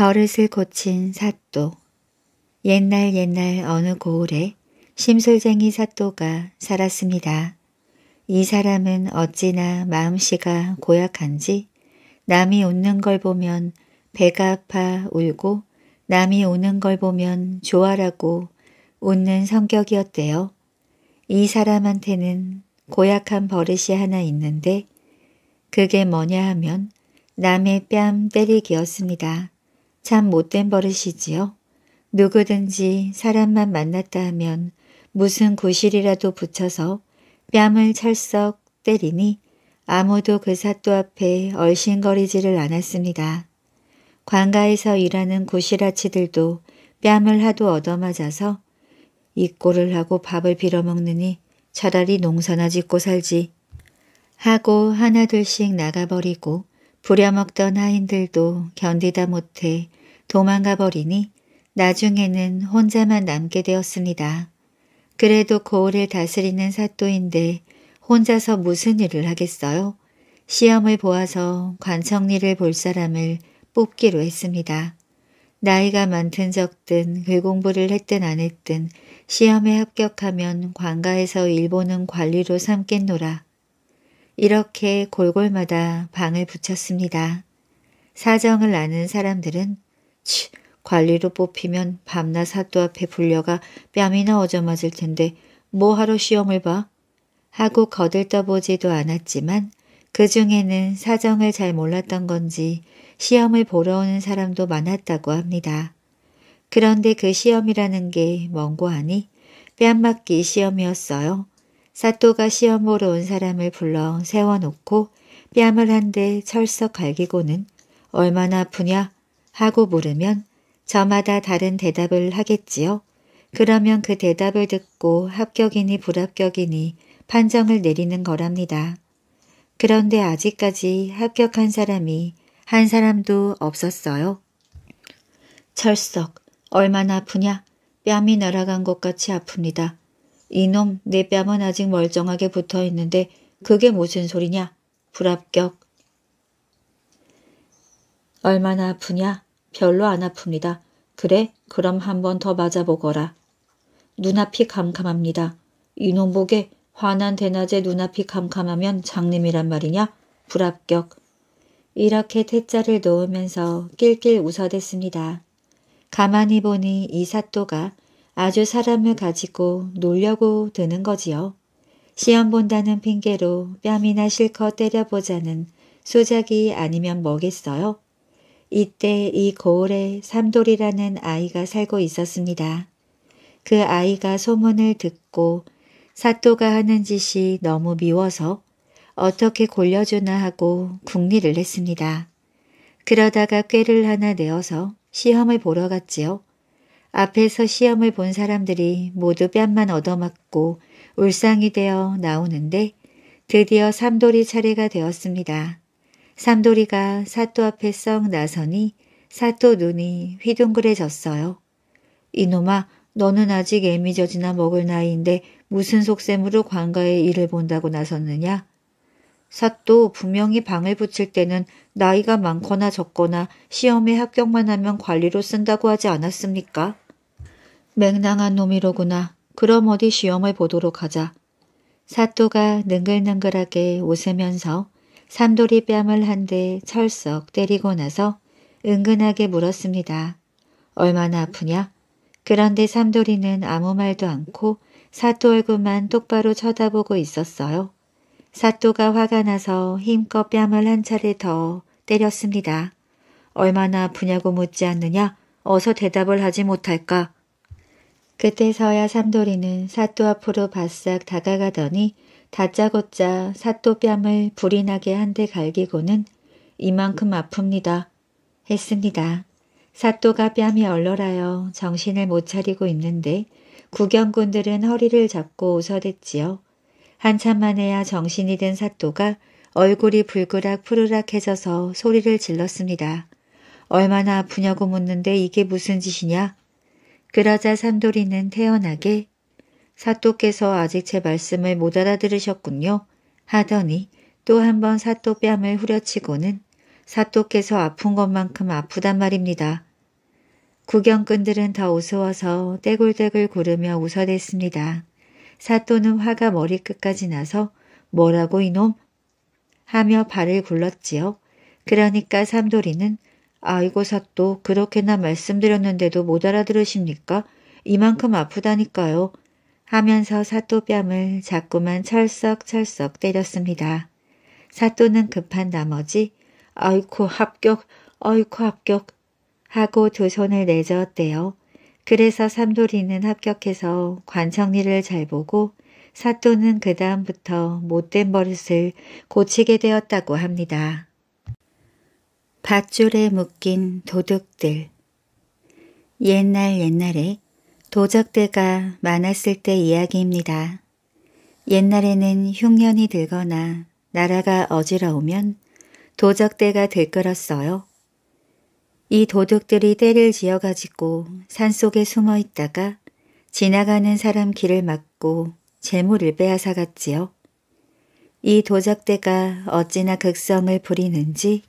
버릇을 고친 사또 옛날 옛날 어느 고을에 심술쟁이 사또가 살았습니다. 이 사람은 어찌나 마음씨가 고약한지 남이 웃는 걸 보면 배가 아파 울고 남이 우는 걸 보면 좋아라고 웃는 성격이었대요. 이 사람한테는 고약한 버릇이 하나 있는데 그게 뭐냐 하면 남의 뺨 때리기였습니다. 참 못된 버릇이지요. 누구든지 사람만 만났다 하면 무슨 구실이라도 붙여서 뺨을 철썩 때리니 아무도 그 사또 앞에 얼씬거리지를 않았습니다. 관가에서 일하는 구실아치들도 뺨을 하도 얻어맞아서 입고를 하고 밥을 빌어먹느니 차라리 농사나 짓고 살지 하고 하나둘씩 나가버리고 부려먹던 하인들도 견디다 못해 도망가 버리니 나중에는 혼자만 남게 되었습니다. 그래도 고을을 다스리는 사또인데 혼자서 무슨 일을 하겠어요? 시험을 보아서 관청리를 볼 사람을 뽑기로 했습니다. 나이가 많든 적든 글공부를 했든 안 했든 시험에 합격하면 관가에서 일본은 관리로 삼겠노라. 이렇게 골골마다 방을 붙였습니다. 사정을 아는 사람들은 치, 관리로 뽑히면 밤낮 사또 앞에 불려가 뺨이나 어져맞을 텐데 뭐하러 시험을 봐? 하고 거들떠보지도 않았지만 그 중에는 사정을 잘 몰랐던 건지 시험을 보러 오는 사람도 많았다고 합니다. 그런데 그 시험이라는 게 뭔고 하니 뺨 맞기 시험이었어요. 사또가 시험 보러 온 사람을 불러 세워놓고 뺨을 한 대 철썩 갈기고는 얼마나 아프냐 하고 물으면 저마다 다른 대답을 하겠지요. 그러면 그 대답을 듣고 합격이니 불합격이니 판정을 내리는 거랍니다. 그런데 아직까지 합격한 사람이 한 사람도 없었어요. 철썩 얼마나 아프냐? 뺨이 날아간 것 같이 아픕니다. 이놈 내 뺨은 아직 멀쩡하게 붙어있는데 그게 무슨 소리냐. 불합격. 얼마나 아프냐? 별로 안 아픕니다. 그래? 그럼 한 번 더 맞아보거라. 눈앞이 캄캄합니다. 이놈 보게 화난 대낮에 눈앞이 캄캄하면 장님이란 말이냐? 불합격. 이렇게 퇴짜를 놓으면서 낄낄 웃어댔습니다. 가만히 보니 이 사또가 아주 사람을 가지고 놀려고 드는 거지요. 시험 본다는 핑계로 뺨이나 실컷 때려보자는 소작이 아니면 뭐겠어요? 이때 이 고을에 삼돌이라는 아이가 살고 있었습니다. 그 아이가 소문을 듣고 사또가 하는 짓이 너무 미워서 어떻게 골려주나 하고 궁리를 했습니다. 그러다가 꾀를 하나 내어서 시험을 보러 갔지요. 앞에서 시험을 본 사람들이 모두 뺨만 얻어맞고 울상이 되어 나오는데 드디어 삼돌이 차례가 되었습니다. 삼돌이가 사또 앞에 썩 나서니 사또 눈이 휘둥그레졌어요. 이놈아 너는 아직 애미젖이나 먹을 나이인데 무슨 속셈으로 관가의 일을 본다고 나섰느냐? 사또 분명히 방을 붙일 때는 나이가 많거나 적거나 시험에 합격만 하면 관리로 쓴다고 하지 않았습니까? 맹랑한 놈이로구나. 그럼 어디 시험을 보도록 하자. 사또가 능글능글하게 웃으면서 삼돌이 뺨을 한 대 철썩 때리고 나서 은근하게 물었습니다. 얼마나 아프냐? 그런데 삼돌이는 아무 말도 않고 사또 얼굴만 똑바로 쳐다보고 있었어요. 사또가 화가 나서 힘껏 뺨을 한 차례 더 때렸습니다. 얼마나 아프냐고 묻지 않느냐? 어서 대답을 하지 못할까? 그때서야 삼돌이는 사또 앞으로 바싹 다가가더니 다짜고짜 사또 뺨을 불이 나게 한 대 갈기고는 이만큼 아픕니다. 했습니다. 사또가 뺨이 얼얼하여 정신을 못 차리고 있는데 구경꾼들은 허리를 잡고 웃어댔지요. 한참 만에야 정신이 든 사또가 얼굴이 불그락 푸르락해져서 소리를 질렀습니다. 얼마나 아프냐고 묻는데 이게 무슨 짓이냐? 그러자 삼돌이는 태연하게 사또께서 아직 제 말씀을 못 알아들으셨군요 하더니 또 한 번 사또 뺨을 후려치고는 사또께서 아픈 것만큼 아프단 말입니다. 구경꾼들은 더 우스워서 떼굴떼굴 구르며 웃어댔습니다. 사또는 화가 머리끝까지 나서 뭐라고 이놈? 하며 발을 굴렀지요. 그러니까 삼돌이는 아이고 사또 그렇게나 말씀드렸는데도 못 알아들으십니까? 이만큼 아프다니까요. 하면서 사또 뺨을 자꾸만 철썩철썩 때렸습니다. 사또는 급한 나머지 아이코 합격, 아이코 합격 하고 두 손을 내저었대요. 그래서 삼돌이는 합격해서 관청리를 잘 보고 사또는 그 다음부터 못된 버릇을 고치게 되었다고 합니다. 밧줄에 묶인 도둑들 옛날 옛날에 도적대가 많았을 때 이야기입니다. 옛날에는 흉년이 들거나 나라가 어지러우면 도적대가 들끓었어요. 이 도둑들이 때를 지어가지고 산속에 숨어 있다가 지나가는 사람 길을 막고 재물을 빼앗아갔지요. 이 도적대가 어찌나 극성을 부리는지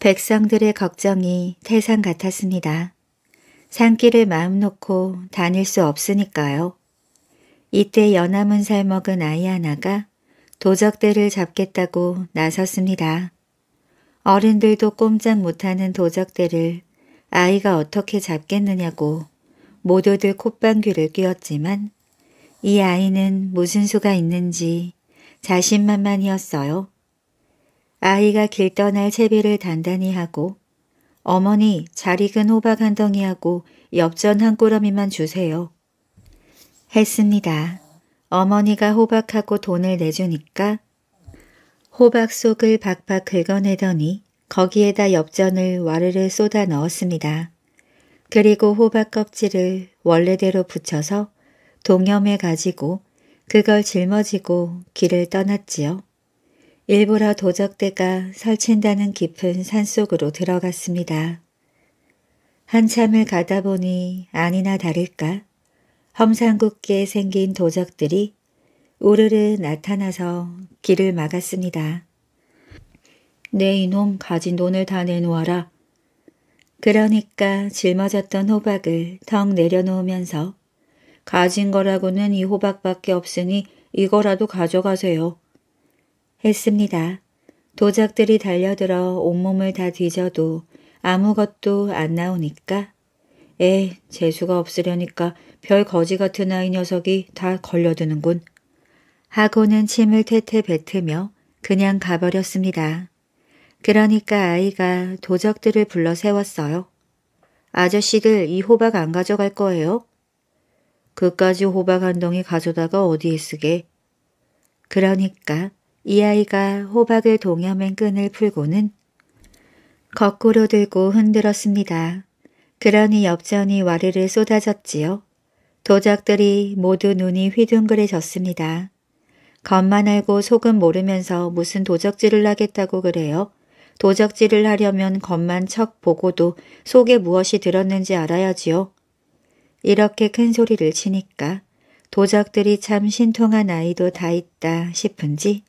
백성들의 걱정이 태산 같았습니다. 산길을 마음 놓고 다닐 수 없으니까요. 이때 연암은 살먹은 아이 하나가 도적들을 잡겠다고 나섰습니다. 어른들도 꼼짝 못하는 도적들을 아이가 어떻게 잡겠느냐고 모두들 콧방귀를 뀌었지만 이 아이는 무슨 수가 있는지 자신만만이었어요. 아이가 길 떠날 채비를 단단히 하고 어머니 잘 익은 호박 한 덩이하고 엽전 한 꼬러미만 주세요. 했습니다. 어머니가 호박하고 돈을 내주니까 호박 속을 박박 긁어내더니 거기에다 엽전을 와르르 쏟아 넣었습니다. 그리고 호박 껍질을 원래대로 붙여서 동염에 가지고 그걸 짊어지고 길을 떠났지요. 일부러 도적대가 설친다는 깊은 산속으로 들어갔습니다. 한참을 가다 보니 아니나 다를까 험상궂게 생긴 도적들이 우르르 나타나서 길을 막았습니다. 내 이놈 가진 돈을 다 내놓아라. 그러니까 짊어졌던 호박을 턱 내려놓으면서 가진 거라고는 이 호박밖에 없으니 이거라도 가져가세요. 했습니다. 도적들이 달려들어 온몸을 다 뒤져도 아무것도 안 나오니까 에 재수가 없으려니까 별 거지 같은 아이 녀석이 다 걸려드는군. 하고는 침을 태태 뱉으며 그냥 가버렸습니다. 그러니까 아이가 도적들을 불러 세웠어요. 아저씨들 이 호박 안 가져갈 거예요? 그까지 호박 한 덩이 가져다가 어디에 쓰게? 그러니까 이 아이가 호박을 동여맨 끈을 풀고는 거꾸로 들고 흔들었습니다. 그러니 옆전이 와르르 쏟아졌지요. 도적들이 모두 눈이 휘둥그레졌습니다. 겉만 알고 속은 모르면서 무슨 도적질을 하겠다고 그래요. 도적질을 하려면 겉만 척 보고도 속에 무엇이 들었는지 알아야지요. 이렇게 큰 소리를 치니까 도적들이 참 신통한 아이도 다 있다 싶은지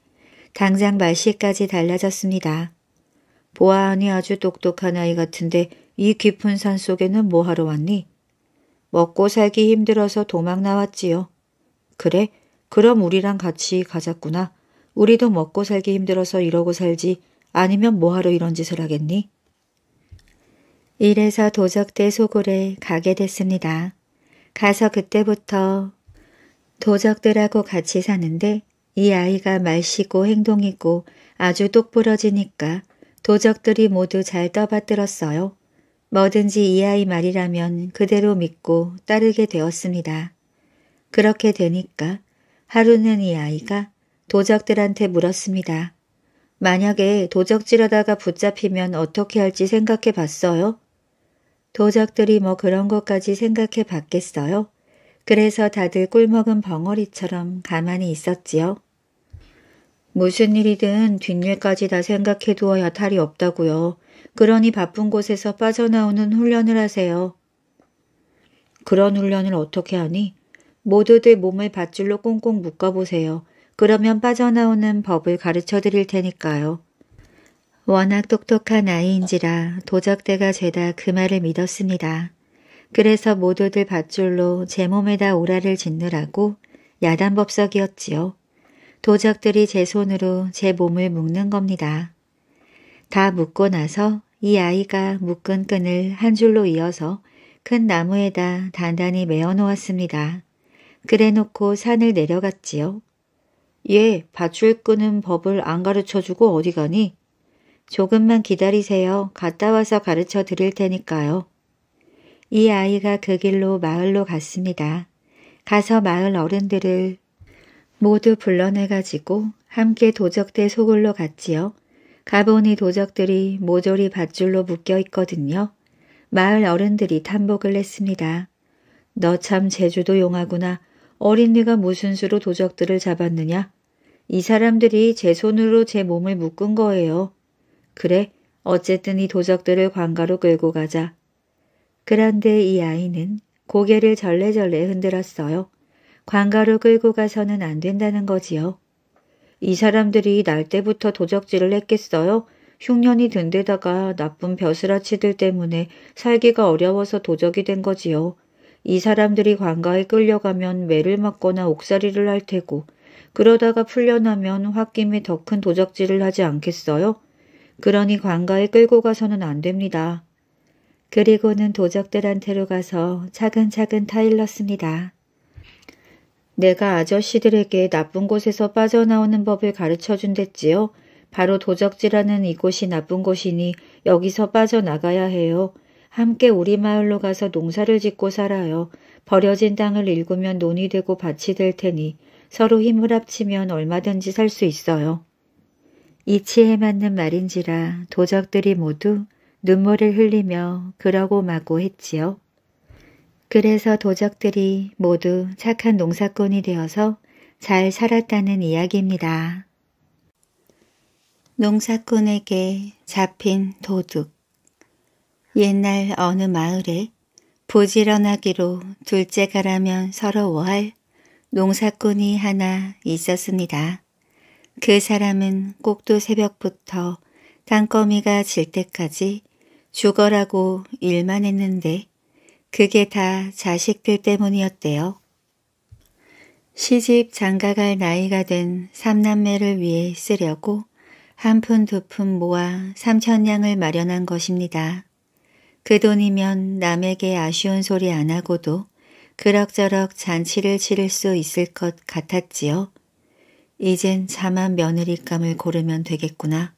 당장 말씨까지 달라졌습니다. 보아하니 아주 똑똑한 아이 같은데 이 깊은 산 속에는 뭐하러 왔니? 먹고 살기 힘들어서 도망 나왔지요. 그래, 그럼 우리랑 같이 가자꾸나. 우리도 먹고 살기 힘들어서 이러고 살지 아니면 뭐하러 이런 짓을 하겠니? 이래서 도적대 소굴에 가게 됐습니다. 가서 그때부터 도적들하고 같이 사는데 이 아이가 말씨고 행동이고 아주 똑부러지니까 도적들이 모두 잘 떠받들었어요. 뭐든지 이 아이 말이라면 그대로 믿고 따르게 되었습니다. 그렇게 되니까 하루는 이 아이가 도적들한테 물었습니다. 만약에 도적질하다가 붙잡히면 어떻게 할지 생각해 봤어요? 도적들이 뭐 그런 것까지 생각해 봤겠어요? 그래서 다들 꿀먹은 벙어리처럼 가만히 있었지요. 무슨 일이든 뒷일까지 다 생각해 두어야 탈이 없다고요. 그러니 바쁜 곳에서 빠져나오는 훈련을 하세요. 그런 훈련을 어떻게 하니? 모두들 몸을 밧줄로 꽁꽁 묶어보세요. 그러면 빠져나오는 법을 가르쳐 드릴 테니까요. 워낙 똑똑한 아이인지라 도적대가 죄다 그 말을 믿었습니다. 그래서 모두들 밧줄로 제 몸에다 오라를 짓느라고 야단법석이었지요. 도적들이 제 손으로 제 몸을 묶는 겁니다. 다 묶고 나서 이 아이가 묶은 끈을 한 줄로 이어서 큰 나무에다 단단히 메어 놓았습니다. 그래 놓고 산을 내려갔지요. 예, 밧줄 끄는 법을 안 가르쳐주고 어디 가니? 조금만 기다리세요. 갔다 와서 가르쳐 드릴 테니까요. 이 아이가 그 길로 마을로 갔습니다. 가서 마을 어른들을 모두 불러내가지고 함께 도적대 소굴로 갔지요. 가보니 도적들이 모조리 밧줄로 묶여 있거든요. 마을 어른들이 탐복을 했습니다. 너 참 제주도 용하구나. 어린이가 무슨 수로 도적들을 잡았느냐? 이 사람들이 제 손으로 제 몸을 묶은 거예요. 그래, 어쨌든 이 도적들을 관가로 끌고 가자. 그런데 이 아이는 고개를 절레절레 흔들었어요. 관가로 끌고 가서는 안 된다는 거지요. 이 사람들이 날 때부터 도적질을 했겠어요? 흉년이 든 데다가 나쁜 벼슬아치들 때문에 살기가 어려워서 도적이 된 거지요. 이 사람들이 관가에 끌려가면 매를 맞거나 옥살이를 할 테고 그러다가 풀려나면 홧김에 더 큰 도적질을 하지 않겠어요? 그러니 관가에 끌고 가서는 안 됩니다. 그리고는 도적들한테로 가서 차근차근 타일렀습니다. 내가 아저씨들에게 나쁜 곳에서 빠져나오는 법을 가르쳐준댔지요. 바로 도적지라는 이곳이 나쁜 곳이니 여기서 빠져나가야 해요. 함께 우리 마을로 가서 농사를 짓고 살아요. 버려진 땅을 일구면 논이 되고 밭이 될 테니 서로 힘을 합치면 얼마든지 살 수 있어요. 이치에 맞는 말인지라 도적들이 모두 눈물을 흘리며 그러고 마고 했지요. 그래서 도적들이 모두 착한 농사꾼이 되어서 잘 살았다는 이야기입니다. 농사꾼에게 잡힌 도둑 옛날 어느 마을에 부지런하기로 둘째가라면 서러워할 농사꾼이 하나 있었습니다. 그 사람은 꼭두 새벽부터 땅거미가 질 때까지 죽어라고 일만 했는데 그게 다 자식들 때문이었대요. 시집 장가갈 나이가 된 삼남매를 위해 쓰려고 한 푼 두 푼 모아 삼천냥을 마련한 것입니다. 그 돈이면 남에게 아쉬운 소리 안 하고도 그럭저럭 잔치를 치를 수 있을 것 같았지요. 이젠 자만 며느리감을 고르면 되겠구나.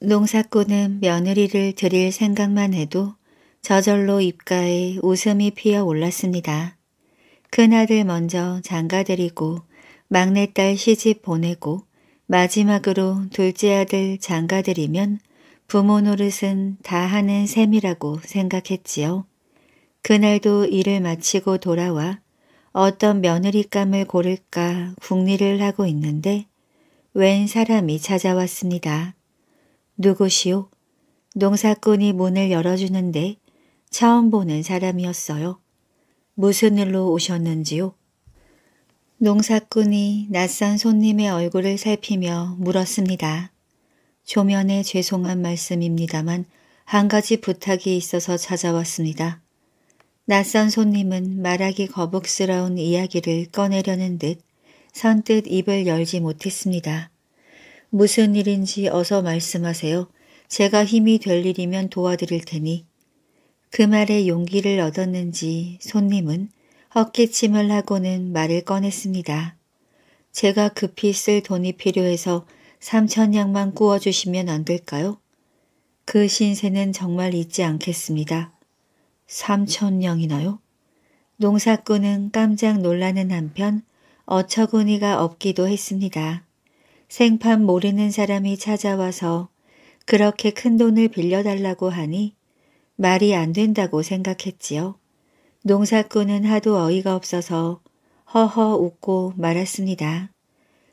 농사꾼은 며느리를 드릴 생각만 해도 저절로 입가에 웃음이 피어 올랐습니다. 큰아들 먼저 장가드리고 막내딸 시집 보내고 마지막으로 둘째 아들 장가들이면 부모 노릇은 다 하는 셈이라고 생각했지요. 그날도 일을 마치고 돌아와 어떤 며느리감을 고를까 궁리를 하고 있는데 웬 사람이 찾아왔습니다. 누구시오? 농사꾼이 문을 열어주는데 처음 보는 사람이었어요. 무슨 일로 오셨는지요? 농사꾼이 낯선 손님의 얼굴을 살피며 물었습니다. 조면에 죄송한 말씀입니다만 한 가지 부탁이 있어서 찾아왔습니다. 낯선 손님은 말하기 거북스러운 이야기를 꺼내려는 듯 선뜻 입을 열지 못했습니다. 무슨 일인지 어서 말씀하세요. 제가 힘이 될 일이면 도와드릴 테니 그 말에 용기를 얻었는지 손님은 헛기침을 하고는 말을 꺼냈습니다. 제가 급히 쓸 돈이 필요해서 삼천냥만 구워주시면 안 될까요? 그 신세는 정말 잊지 않겠습니다. 삼천냥이나요? 농사꾼은 깜짝 놀라는 한편 어처구니가 없기도 했습니다. 생판 모르는 사람이 찾아와서 그렇게 큰 돈을 빌려달라고 하니 말이 안 된다고 생각했지요. 농사꾼은 하도 어이가 없어서 허허 웃고 말았습니다.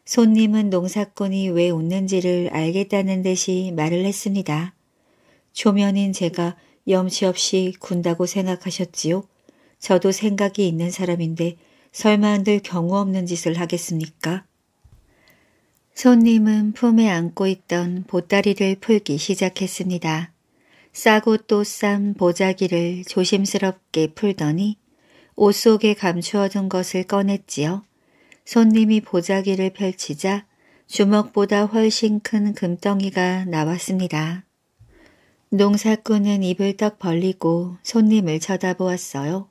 손님은 농사꾼이 왜 웃는지를 알겠다는 듯이 말을 했습니다. 조면인 제가 염치없이 군다고 생각하셨지요. 저도 생각이 있는 사람인데 설마 한들 경우 없는 짓을 하겠습니까? 손님은 품에 안고 있던 보따리를 풀기 시작했습니다. 싸고 또 싼 보자기를 조심스럽게 풀더니 옷 속에 감추어둔 것을 꺼냈지요. 손님이 보자기를 펼치자 주먹보다 훨씬 큰 금덩이가 나왔습니다. 농사꾼은 입을 딱 벌리고 손님을 쳐다보았어요.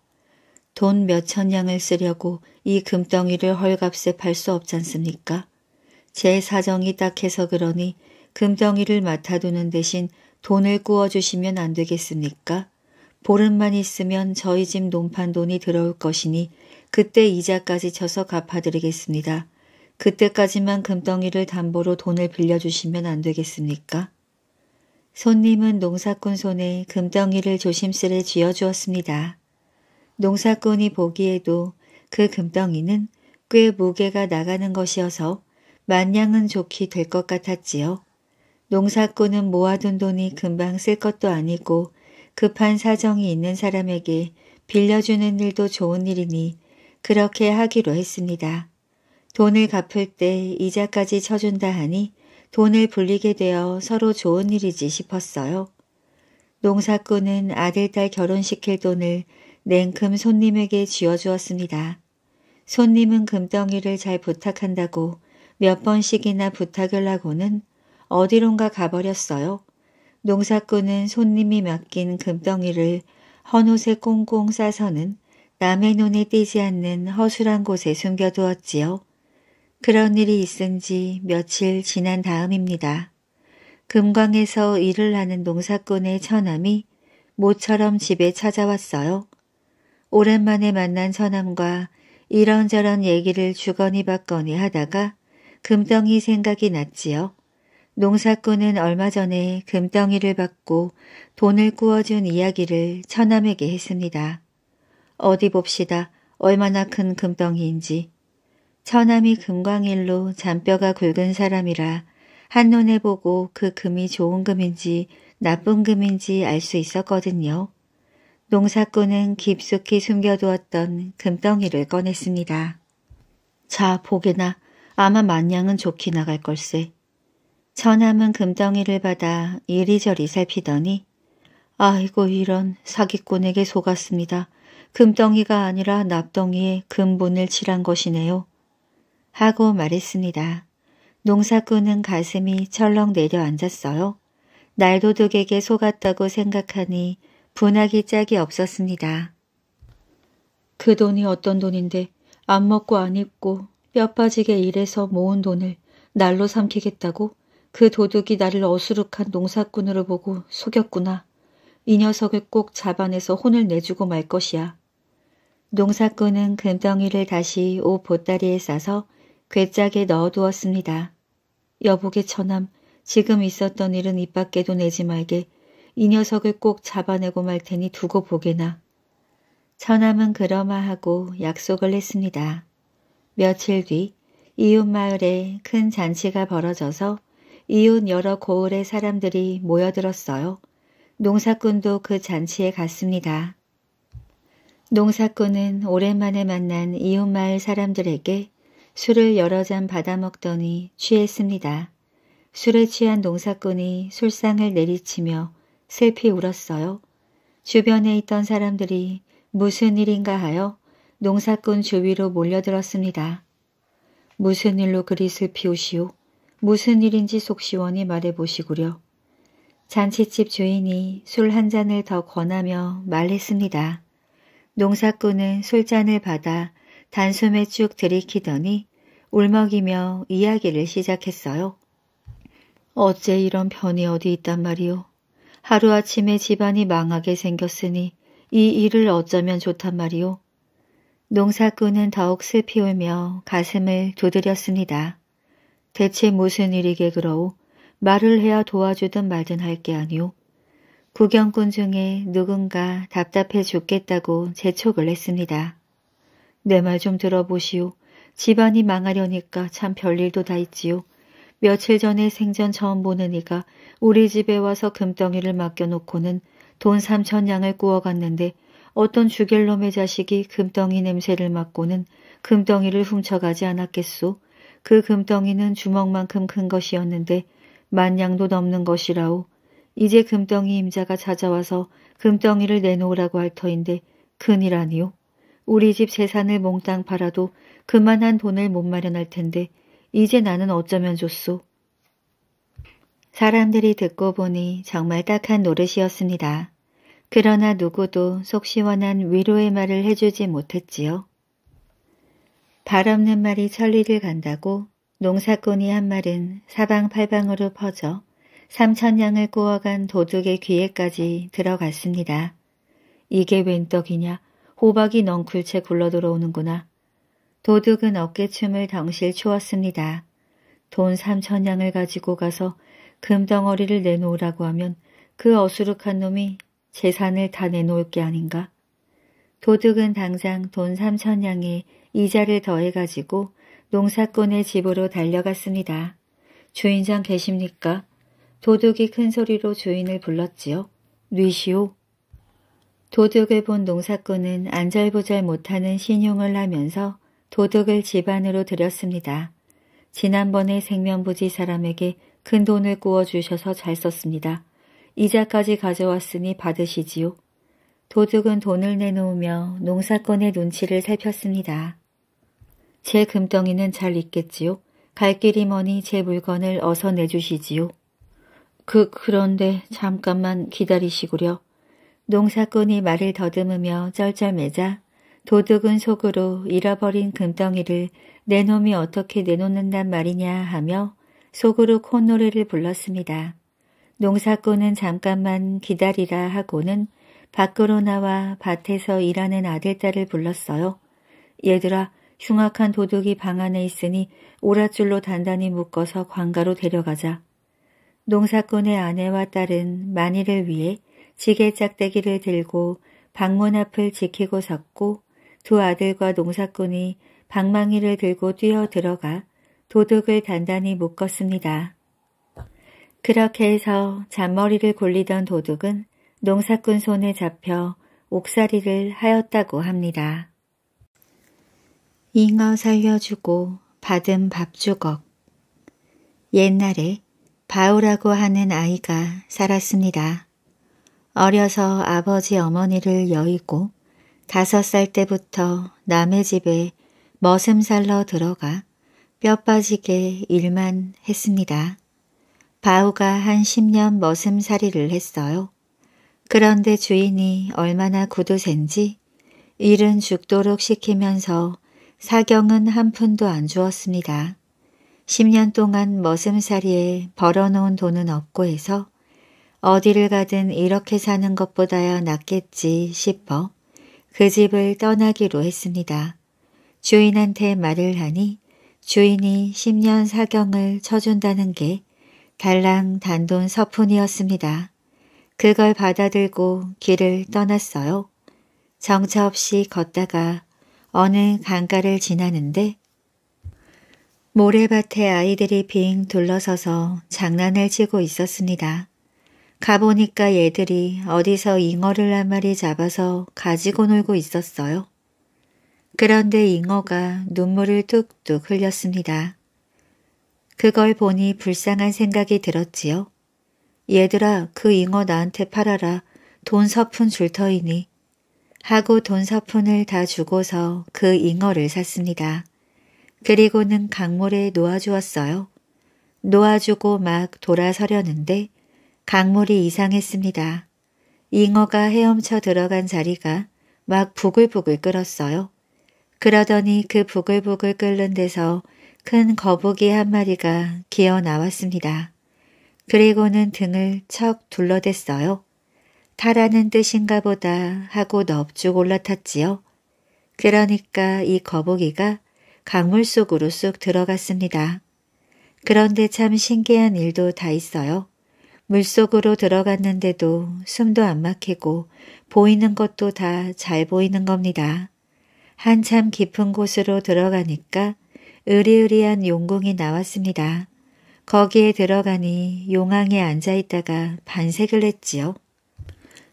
돈 몇천냥을 쓰려고 이 금덩이를 헐값에 팔 수 없잖습니까? 제 사정이 딱해서 그러니 금덩이를 맡아두는 대신 돈을 구워주시면 안 되겠습니까? 보름만 있으면 저희 집 논판 돈이 들어올 것이니 그때 이자까지 쳐서 갚아드리겠습니다. 그때까지만 금덩이를 담보로 돈을 빌려주시면 안 되겠습니까? 손님은 농사꾼 손에 금덩이를 조심스레 쥐어주었습니다. 농사꾼이 보기에도 그 금덩이는 꽤 무게가 나가는 것이어서 만냥은 좋게 될 것 같았지요. 농사꾼은 모아둔 돈이 금방 쓸 것도 아니고 급한 사정이 있는 사람에게 빌려주는 일도 좋은 일이니 그렇게 하기로 했습니다. 돈을 갚을 때 이자까지 쳐준다 하니 돈을 불리게 되어 서로 좋은 일이지 싶었어요. 농사꾼은 아들딸 결혼시킬 돈을 냉큼 손님에게 쥐어주었습니다. 손님은 금덩이를 잘 부탁한다고 몇 번씩이나 부탁을 하고는 어디론가 가버렸어요. 농사꾼은 손님이 맡긴 금덩이를 헌옷에 꽁꽁 싸서는 남의 눈에 띄지 않는 허술한 곳에 숨겨두었지요. 그런 일이 있은 지 며칠 지난 다음입니다. 금광에서 일을 하는 농사꾼의 처남이 모처럼 집에 찾아왔어요. 오랜만에 만난 처남과 이런저런 얘기를 주거니 받거니 하다가 금덩이 생각이 났지요. 농사꾼은 얼마 전에 금덩이를 받고 돈을 꾸어준 이야기를 처남에게 했습니다. 어디 봅시다. 얼마나 큰 금덩이인지. 처남이 금광일로 잔뼈가 굵은 사람이라 한눈에 보고 그 금이 좋은 금인지 나쁜 금인지 알 수 있었거든요. 농사꾼은 깊숙이 숨겨두었던 금덩이를 꺼냈습니다. 자, 보게나. 아마 만냥은 좋게 나갈 걸세. 처남은 금덩이를 받아 이리저리 살피더니 아이고 이런 사기꾼에게 속았습니다. 금덩이가 아니라 납덩이에 금분을 칠한 것이네요. 하고 말했습니다. 농사꾼은 가슴이 철렁 내려앉았어요. 날도둑에게 속았다고 생각하니 분하기 짝이 없었습니다. 그 돈이 어떤 돈인데 안 먹고 안 입고 뼈 빠지게 일해서 모은 돈을 날로 삼키겠다고? 그 도둑이 나를 어수룩한 농사꾼으로 보고 속였구나. 이 녀석을 꼭 잡아내서 혼을 내주고 말 것이야. 농사꾼은 금덩이를 다시 옷 보따리에 싸서 괴짝에 넣어두었습니다. 여보게 처남, 지금 있었던 일은 입 밖에도 내지 말게. 이 녀석을 꼭 잡아내고 말 테니 두고 보게나. 처남은 그러마 하고 약속을 했습니다. 며칠 뒤 이웃마을에 큰 잔치가 벌어져서 이웃 여러 고을의 사람들이 모여들었어요. 농사꾼도 그 잔치에 갔습니다. 농사꾼은 오랜만에 만난 이웃마을 사람들에게 술을 여러 잔 받아먹더니 취했습니다. 술에 취한 농사꾼이 술상을 내리치며 슬피 울었어요. 주변에 있던 사람들이 무슨 일인가 하여 농사꾼 주위로 몰려들었습니다. 무슨 일로 그리 슬피우시오? 무슨 일인지 속 시원히 말해보시구려. 잔치집 주인이 술 한 잔을 더 권하며 말했습니다. 농사꾼은 술잔을 받아 단숨에 쭉 들이키더니 울먹이며 이야기를 시작했어요. 어째 이런 변이 어디 있단 말이오. 하루아침에 집안이 망하게 생겼으니 이 일을 어쩌면 좋단 말이오. 농사꾼은 더욱 슬피 울며 가슴을 두드렸습니다. 대체 무슨 일이게 그러오. 말을 해야 도와주든 말든 할 게 아니오. 구경꾼 중에 누군가 답답해 죽겠다고 재촉을 했습니다. 내 말 좀 들어보시오. 집안이 망하려니까 참 별일도 다 있지요. 며칠 전에 생전 처음 보는 이가 우리 집에 와서 금덩이를 맡겨놓고는 돈 삼천 양을 구워갔는데 어떤 죽일 놈의 자식이 금덩이 냄새를 맡고는 금덩이를 훔쳐가지 않았겠소. 그 금덩이는 주먹만큼 큰 것이었는데 만냥도 넘는 것이라오. 이제 금덩이 임자가 찾아와서 금덩이를 내놓으라고 할 터인데 큰일 아니오. 우리 집 재산을 몽땅 팔아도 그만한 돈을 못 마련할 텐데 이제 나는 어쩌면 좋소. 사람들이 듣고 보니 정말 딱한 노릇이었습니다. 그러나 누구도 속 시원한 위로의 말을 해주지 못했지요. 발 없는 말이 천리를 간다고 농사꾼이 한 말은 사방팔방으로 퍼져 삼천냥을 구워간 도둑의 귀에까지 들어갔습니다. 이게 웬 떡이냐? 호박이 넝쿨채 굴러 들어오는구나. 도둑은 어깨춤을 덩실 추었습니다. 돈 삼천냥을 가지고 가서 금덩어리를 내놓으라고 하면 그 어수룩한 놈이 재산을 다 내놓을 게 아닌가? 도둑은 당장 돈 삼천냥에 이자를 더해가지고 농사꾼의 집으로 달려갔습니다. 주인장 계십니까? 도둑이 큰 소리로 주인을 불렀지요. 뉘시오. 도둑을 본 농사꾼은 안절부절 못하는 신용을 하면서 도둑을 집안으로 들였습니다. 지난번에 생명부지 사람에게 큰 돈을 구워주셔서 잘 썼습니다. 이자까지 가져왔으니 받으시지요. 도둑은 돈을 내놓으며 농사꾼의 눈치를 살폈습니다. 제 금덩이는 잘 있겠지요. 갈 길이 머니 제 물건을 어서 내주시지요. 그 그런데 잠깐만 기다리시구려. 농사꾼이 말을 더듬으며 쩔쩔매자 도둑은 속으로 잃어버린 금덩이를 내 놈이 어떻게 내놓는단 말이냐 하며 속으로 콧노래를 불렀습니다. 농사꾼은 잠깐만 기다리라 하고는 밖으로 나와 밭에서 일하는 아들 딸을 불렀어요. 얘들아 흉악한 도둑이 방 안에 있으니 오랏줄로 단단히 묶어서 광가로 데려가자. 농사꾼의 아내와 딸은 만일을 위해 지게 짝대기를 들고 방문 앞을 지키고 섰고 두 아들과 농사꾼이 방망이를 들고 뛰어 들어가 도둑을 단단히 묶었습니다. 그렇게 해서 잔머리를 굴리던 도둑은 농사꾼 손에 잡혀 옥살이를 하였다고 합니다. 잉어 살려주고 받은 밥주걱 옛날에 바오라고 하는 아이가 살았습니다. 어려서 아버지 어머니를 여의고 다섯 살 때부터 남의 집에 머슴살러 들어가 뼈 빠지게 일만 했습니다. 바우가 한 10년 머슴살이를 했어요. 그런데 주인이 얼마나 구두센지 일은 죽도록 시키면서 사경은 한 푼도 안 주었습니다. 10년 동안 머슴살이에 벌어놓은 돈은 없고 해서 어디를 가든 이렇게 사는 것보다야 낫겠지 싶어 그 집을 떠나기로 했습니다. 주인한테 말을 하니 주인이 10년 사경을 쳐준다는 게 달랑 단돈 서푼이었습니다. 그걸 받아들고 길을 떠났어요. 정처 없이 걷다가 어느 강가를 지나는데 모래밭에 아이들이 빙 둘러서서 장난을 치고 있었습니다. 가보니까 얘들이 어디서 잉어를 한 마리 잡아서 가지고 놀고 있었어요. 그런데 잉어가 눈물을 뚝뚝 흘렸습니다. 그걸 보니 불쌍한 생각이 들었지요. 얘들아 그 잉어 나한테 팔아라. 돈 서푼 줄 터이니 하고 돈 서푼을 다 주고서 그 잉어를 샀습니다. 그리고는 강물에 놓아주었어요. 놓아주고 막 돌아서려는데 강물이 이상했습니다. 잉어가 헤엄쳐 들어간 자리가 막 부글부글 끓었어요. 그러더니 그 부글부글 끓는 데서 큰 거북이 한 마리가 기어 나왔습니다. 그리고는 등을 척 둘러댔어요. 타라는 뜻인가 보다 하고 넙죽 올라탔지요. 그러니까 이 거북이가 강물 속으로 쑥 들어갔습니다. 그런데 참 신기한 일도 다 있어요. 물속으로 들어갔는데도 숨도 안 막히고 보이는 것도 다 잘 보이는 겁니다. 한참 깊은 곳으로 들어가니까 으리으리한 용궁이 나왔습니다. 거기에 들어가니 용왕에 앉아있다가 반색을 했지요.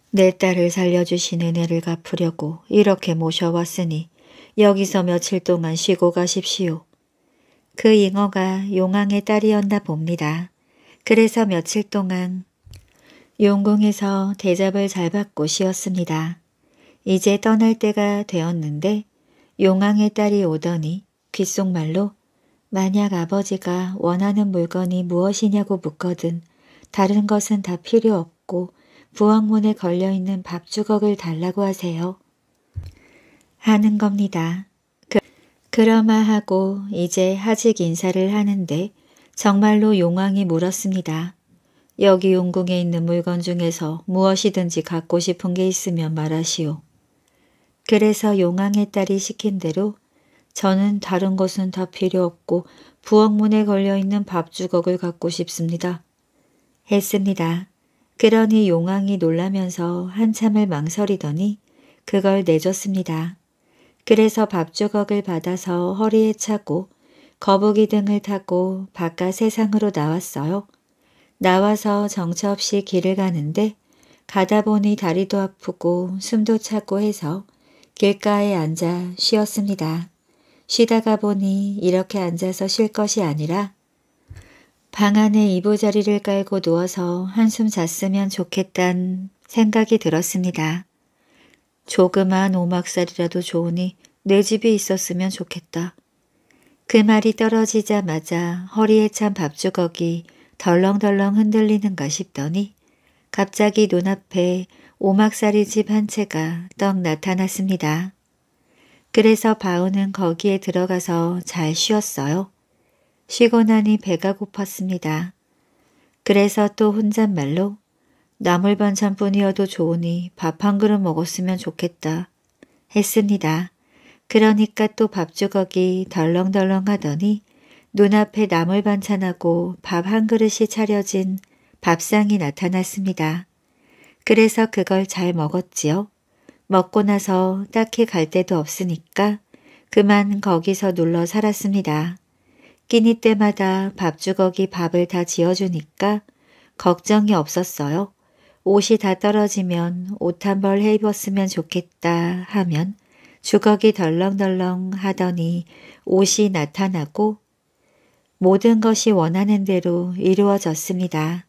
내 딸을 살려주신 은혜를 갚으려고 이렇게 모셔왔으니 여기서 며칠 동안 쉬고 가십시오. 그 잉어가 용왕의 딸이었나 봅니다. 그래서 며칠 동안 용궁에서 대접을 잘 받고 쉬었습니다. 이제 떠날 때가 되었는데 용왕의 딸이 오더니 귓속말로 만약 아버지가 원하는 물건이 무엇이냐고 묻거든 다른 것은 다 필요 없고 부엌문에 걸려있는 밥 주걱을 달라고 하세요. 하는 겁니다. 그, 그러마 하고 이제 하직 인사를 하는데 정말로 용왕이 물었습니다. 여기 용궁에 있는 물건 중에서 무엇이든지 갖고 싶은 게 있으면 말하시오. 그래서 용왕의 딸이 시킨 대로 저는 다른 것은 다 필요 없고 부엌문에 걸려있는 밥주걱을 갖고 싶습니다. 했습니다. 그러니 용왕이 놀라면서 한참을 망설이더니 그걸 내줬습니다. 그래서 밥주걱을 받아서 허리에 차고 거북이 등을 타고 바깥 세상으로 나왔어요. 나와서 정처없이 길을 가는데 가다 보니 다리도 아프고 숨도 차고 해서 길가에 앉아 쉬었습니다. 쉬다가 보니 이렇게 앉아서 쉴 것이 아니라 방 안에 이보자리를 깔고 누워서 한숨 잤으면 좋겠단 생각이 들었습니다. 조그만 오막살이라도 좋으니 내 집이 있었으면 좋겠다. 그 말이 떨어지자마자 허리에 찬 밥주걱이 덜렁덜렁 흔들리는가 싶더니 갑자기 눈앞에 오막살이 집 한 채가 떡 나타났습니다. 그래서 바우는 거기에 들어가서 잘 쉬었어요. 쉬고나니 배가 고팠습니다. 그래서 또 혼잣말로 나물반찬뿐이어도 좋으니 밥 한 그릇 먹었으면 좋겠다 했습니다. 그러니까 또 밥주걱이 덜렁덜렁 하더니 눈앞에 나물반찬하고 밥 한 그릇이 차려진 밥상이 나타났습니다. 그래서 그걸 잘 먹었지요. 먹고 나서 딱히 갈 데도 없으니까 그만 거기서 눌러 살았습니다. 끼니 때마다 밥주걱이 밥을 다 지어주니까 걱정이 없었어요. 옷이 다 떨어지면 옷 한 벌 해입었으면 좋겠다 하면 주걱이 덜렁덜렁 하더니 옷이 나타나고 모든 것이 원하는 대로 이루어졌습니다.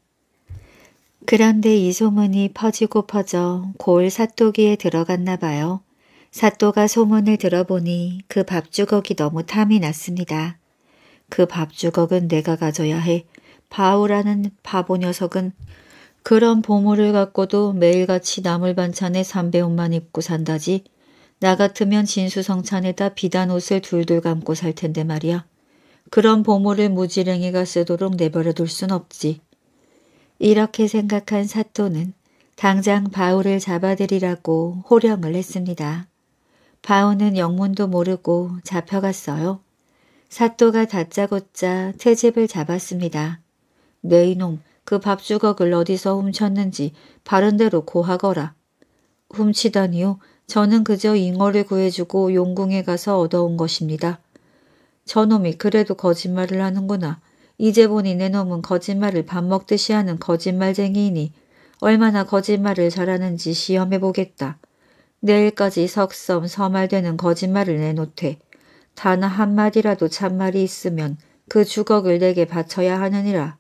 그런데 이 소문이 퍼지고 퍼져 골 사또기에 들어갔나 봐요. 사또가 소문을 들어보니 그 밥주걱이 너무 탐이 났습니다. 그 밥주걱은 내가 가져야 해. 바우라는 바보 녀석은 그런 보물을 갖고도 매일같이 나물 반찬에 삼배 옷만 입고 산다지. 나 같으면 진수성찬에다 비단 옷을 둘둘 감고 살 텐데 말이야. 그런 보물을 무지랭이가 쓰도록 내버려둘 순 없지. 이렇게 생각한 사또는 당장 바울를 잡아들이라고 호령을 했습니다. 바울는 영문도 모르고 잡혀갔어요. 사또가 다짜고짜 채집을 잡았습니다. 네 이놈 그 밥주걱을 어디서 훔쳤는지 바른대로 고하거라. 훔치다니요. 저는 그저 잉어를 구해주고 용궁에 가서 얻어온 것입니다. 저놈이 그래도 거짓말을 하는구나. 이제 보니 내 놈은 거짓말을 밥 먹듯이 하는 거짓말쟁이이니 얼마나 거짓말을 잘하는지 시험해보겠다. 내일까지 석섬 서말되는 거짓말을 내놓되 단 한마디라도 잔말이 있으면 그 주걱을 내게 바쳐야 하느니라.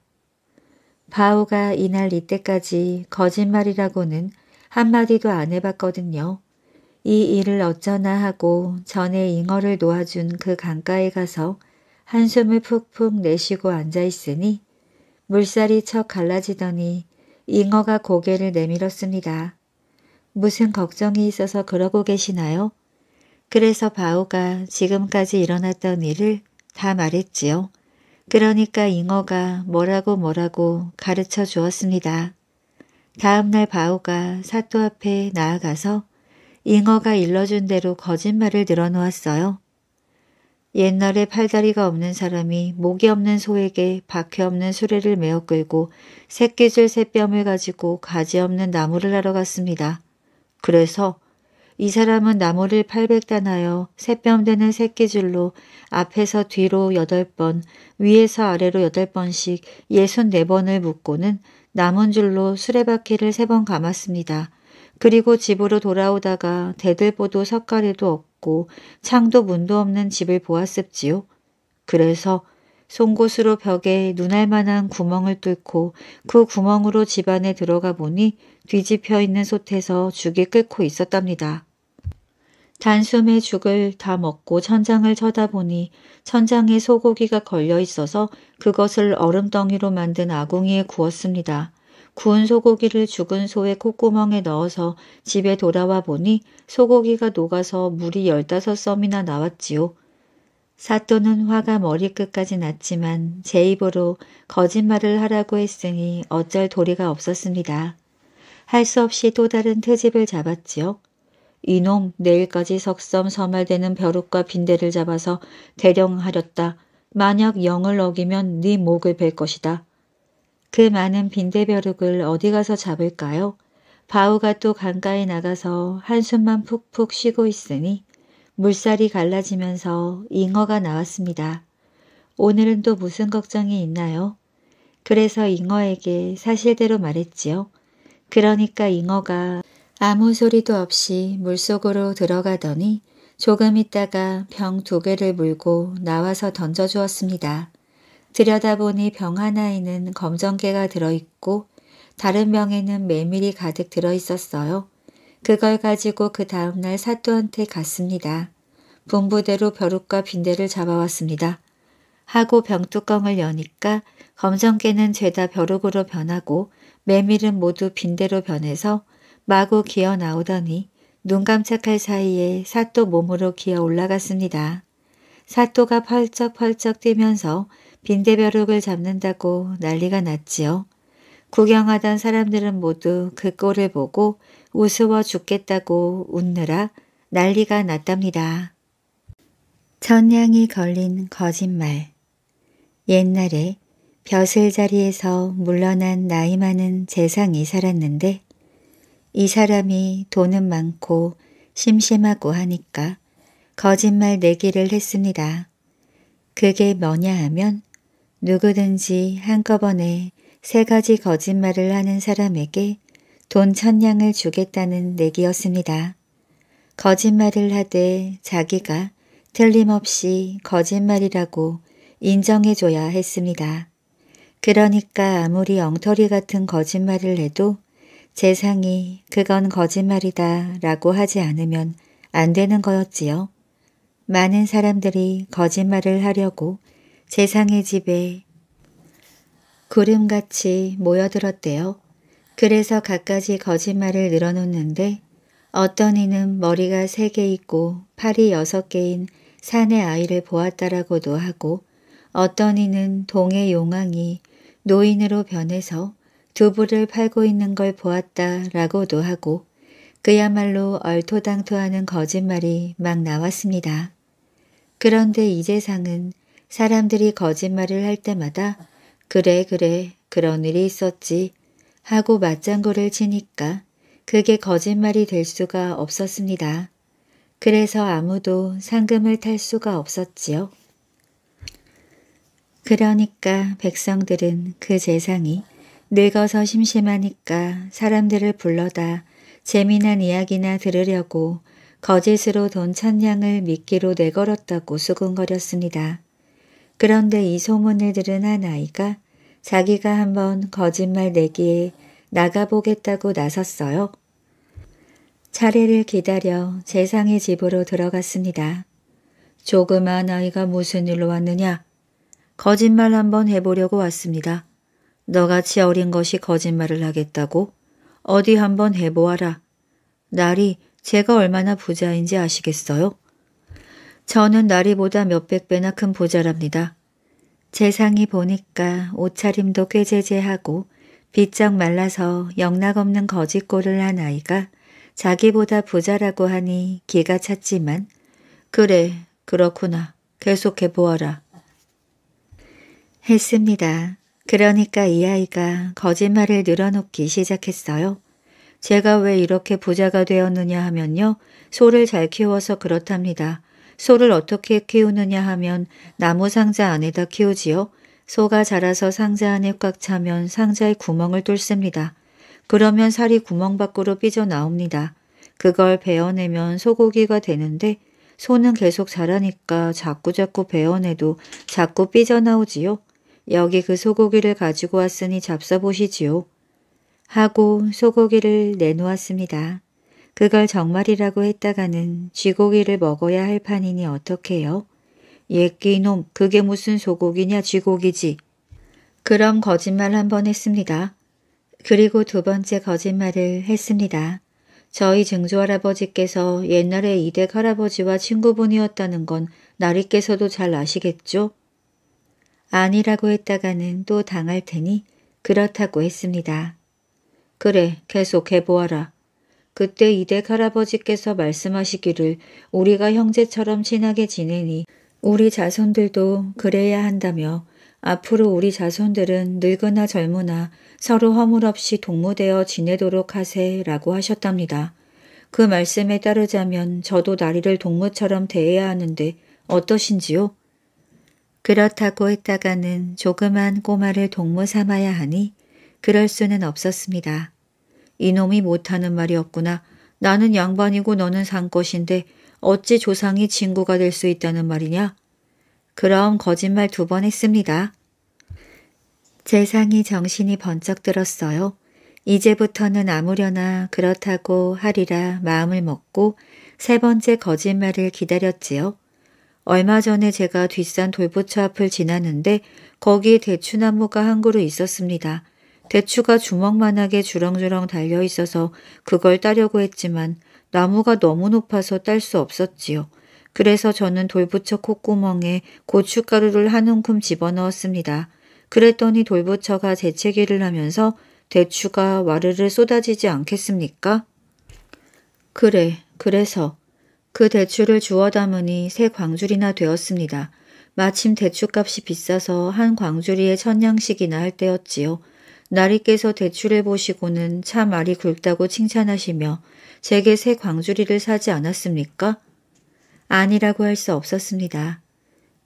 바오가 이날 이때까지 거짓말이라고는 한마디도 안 해봤거든요. 이 일을 어쩌나 하고 전에 잉어를 놓아준 그 강가에 가서 한숨을 푹푹 내쉬고 앉아있으니 물살이 척 갈라지더니 잉어가 고개를 내밀었습니다. 무슨 걱정이 있어서 그러고 계시나요? 그래서 바오가 지금까지 일어났던 일을 다 말했지요. 그러니까 잉어가 뭐라고 뭐라고 가르쳐 주었습니다. 다음날 바오가 사또 앞에 나아가서 잉어가 일러준 대로 거짓말을 늘어놓았어요. 옛날에 팔다리가 없는 사람이 목이 없는 소에게 바퀴 없는 수레를 메어 끌고 새끼줄 새뺨을 가지고 가지 없는 나무를 하러 갔습니다. 그래서 이 사람은 나무를 800단하여 새뼘 되는 새끼줄로 앞에서 뒤로 8번, 위에서 아래로 8번씩 64번을 묶고는 남은 줄로 수레바퀴를 3번 감았습니다. 그리고 집으로 돌아오다가 대들보도 석가리도 없고 창도 문도 없는 집을 보았습지요. 그래서 송곳으로 벽에 눈알 만한 구멍을 뚫고 그 구멍으로 집 안에 들어가 보니 뒤집혀 있는 솥에서 죽이 끓고 있었답니다. 단숨에 죽을 다 먹고 천장을 쳐다보니 천장에 소고기가 걸려 있어서 그것을 얼음덩이로 만든 아궁이에 구웠습니다. 구운 소고기를 죽은 소의 콧구멍에 넣어서 집에 돌아와 보니 소고기가 녹아서 물이 열다섯 썸이나 나왔지요. 사또는 화가 머리끝까지 났지만 제 입으로 거짓말을 하라고 했으니 어쩔 도리가 없었습니다. 할 수 없이 또 다른 트집을 잡았지요. 이놈 내일까지 석섬 서말되는 벼룩과 빈대를 잡아서 대령하렸다. 만약 영을 어기면 네 목을 벨 것이다. 그 많은 빈대 벼룩을 어디 가서 잡을까요? 바우가 또 강가에 나가서 한숨만 푹푹 쉬고 있으니 물살이 갈라지면서 잉어가 나왔습니다. 오늘은 또 무슨 걱정이 있나요? 그래서 잉어에게 사실대로 말했지요. 그러니까 잉어가 아무 소리도 없이 물속으로 들어가더니 조금 있다가 병 두 개를 물고 나와서 던져주었습니다. 들여다보니 병 하나에는 검정개가 들어있고 다른 병에는 메밀이 가득 들어있었어요. 그걸 가지고 그 다음날 사또한테 갔습니다. 분부대로 벼룩과 빈대를 잡아왔습니다. 하고 병뚜껑을 여니까 검정개는 죄다 벼룩으로 변하고 메밀은 모두 빈대로 변해서 마구 기어 나오더니 눈 깜짝할 사이에 사또 몸으로 기어 올라갔습니다. 사또가 펄쩍펄쩍 뛰면서 빈대벼룩을 잡는다고 난리가 났지요. 구경하던 사람들은 모두 그 꼴을 보고 우스워 죽겠다고 웃느라 난리가 났답니다. 천냥이 걸린 거짓말 옛날에 벼슬자리에서 물러난 나이 많은 재상이 살았는데 이 사람이 돈은 많고 심심하고 하니까 거짓말 내기를 했습니다. 그게 뭐냐 하면 누구든지 한꺼번에 세 가지 거짓말을 하는 사람에게 돈 천냥을 주겠다는 내기였습니다. 거짓말을 하되 자기가 틀림없이 거짓말이라고 인정해줘야 했습니다. 그러니까 아무리 엉터리 같은 거짓말을 해도 재상이 그건 거짓말이다 라고 하지 않으면 안 되는 거였지요. 많은 사람들이 거짓말을 하려고 재상의 집에 구름같이 모여들었대요. 그래서 갖가지 거짓말을 늘어놓는데 어떤 이는 머리가 세 개 있고 팔이 여섯 개인 산의 아이를 보았다라고도 하고 어떤 이는 동의 용왕이 노인으로 변해서 교부를 팔고 있는 걸 보았다라고도 하고 그야말로 얼토당토하는 거짓말이 막 나왔습니다. 그런데 이 세상은 사람들이 거짓말을 할 때마다 그래 그래 그런 일이 있었지 하고 맞장구를 치니까 그게 거짓말이 될 수가 없었습니다. 그래서 아무도 상금을 탈 수가 없었지요. 그러니까 백성들은 그 재상이 늙어서 심심하니까 사람들을 불러다 재미난 이야기나 들으려고 거짓으로 돈 천냥을 미끼로 내걸었다고 수근거렸습니다. 그런데 이 소문을 들은 한 아이가 자기가 한번 거짓말 내기에 나가보겠다고 나섰어요. 차례를 기다려 세상의 집으로 들어갔습니다. 조그만 아이가 무슨 일로 왔느냐? 거짓말 한번 해보려고 왔습니다. 너같이 어린 것이 거짓말을 하겠다고 어디 한번 해보아라. 날이 제가 얼마나 부자인지 아시겠어요? 저는 나리보다 몇백 배나 큰 부자랍니다. 재상이 보니까 옷차림도 꽤 제재하고 빗쩍 말라서 영락없는 거짓골을 한 아이가 자기보다 부자라고 하니 기가 찼지만 그래 그렇구나 계속해보아라 했습니다. 그러니까 이 아이가 거짓말을 늘어놓기 시작했어요. 제가 왜 이렇게 부자가 되었느냐 하면요. 소를 잘 키워서 그렇답니다. 소를 어떻게 키우느냐 하면 나무 상자 안에다 키우지요. 소가 자라서 상자 안에 꽉 차면 상자의 구멍을 뚫습니다. 그러면 살이 구멍 밖으로 삐져나옵니다. 그걸 베어내면 소고기가 되는데 소는 계속 자라니까 자꾸자꾸 베어내도 자꾸 삐져나오지요. 여기 그 소고기를 가지고 왔으니 잡숴보시지요. 하고 소고기를 내놓았습니다. 그걸 정말이라고 했다가는 쥐고기를 먹어야 할 판이니 어떡해요? 예끼놈 그게 무슨 소고기냐 쥐고기지. 그럼 거짓말 한 번 했습니다. 그리고 두 번째 거짓말을 했습니다. 저희 증조할아버지께서 옛날에 이댁 할아버지와 친구분이었다는 건 나리께서도 잘 아시겠죠? 아니라고 했다가는 또 당할 테니 그렇다고 했습니다. 그래, 계속 해보아라. 그때 이댁 할아버지께서 말씀하시기를 우리가 형제처럼 친하게 지내니 우리 자손들도 그래야 한다며 앞으로 우리 자손들은 늙으나 젊으나 서로 허물 없이 동무되어 지내도록 하세라고 하셨답니다. 그 말씀에 따르자면 저도 나리를 동무처럼 대해야 하는데 어떠신지요? 그렇다고 했다가는 조그만 꼬마를 동무 삼아야 하니 그럴 수는 없었습니다. 이놈이 못하는 말이 없구나. 나는 양반이고 너는 산꽃인데 어찌 조상이 친구가 될 수 있다는 말이냐? 그럼 거짓말 두 번 했습니다. 재상이 정신이 번쩍 들었어요. 이제부터는 아무려나 그렇다고 하리라 마음을 먹고 세 번째 거짓말을 기다렸지요. 얼마 전에 제가 뒷산 돌보처 앞을 지났는데 거기 대추나무가 한 그루 있었습니다. 대추가 주먹만하게 주렁주렁 달려 있어서 그걸 따려고 했지만 나무가 너무 높아서 딸 수 없었지요. 그래서 저는 돌부처 콧구멍에 고춧가루를 한 움큼 집어넣었습니다. 그랬더니 돌부처가 재채기를 하면서 대추가 와르르 쏟아지지 않겠습니까? 그래, 그래서 그대출을 주워 담으니 새 광줄이나 되었습니다. 마침 대출값이 비싸서 한 광주리에 천냥씩이나 할 때였지요. 나리께서 대출해 보시고는 참 알이 굵다고 칭찬하시며 제게 새 광주리를 사지 않았습니까? 아니라고 할 수 없었습니다.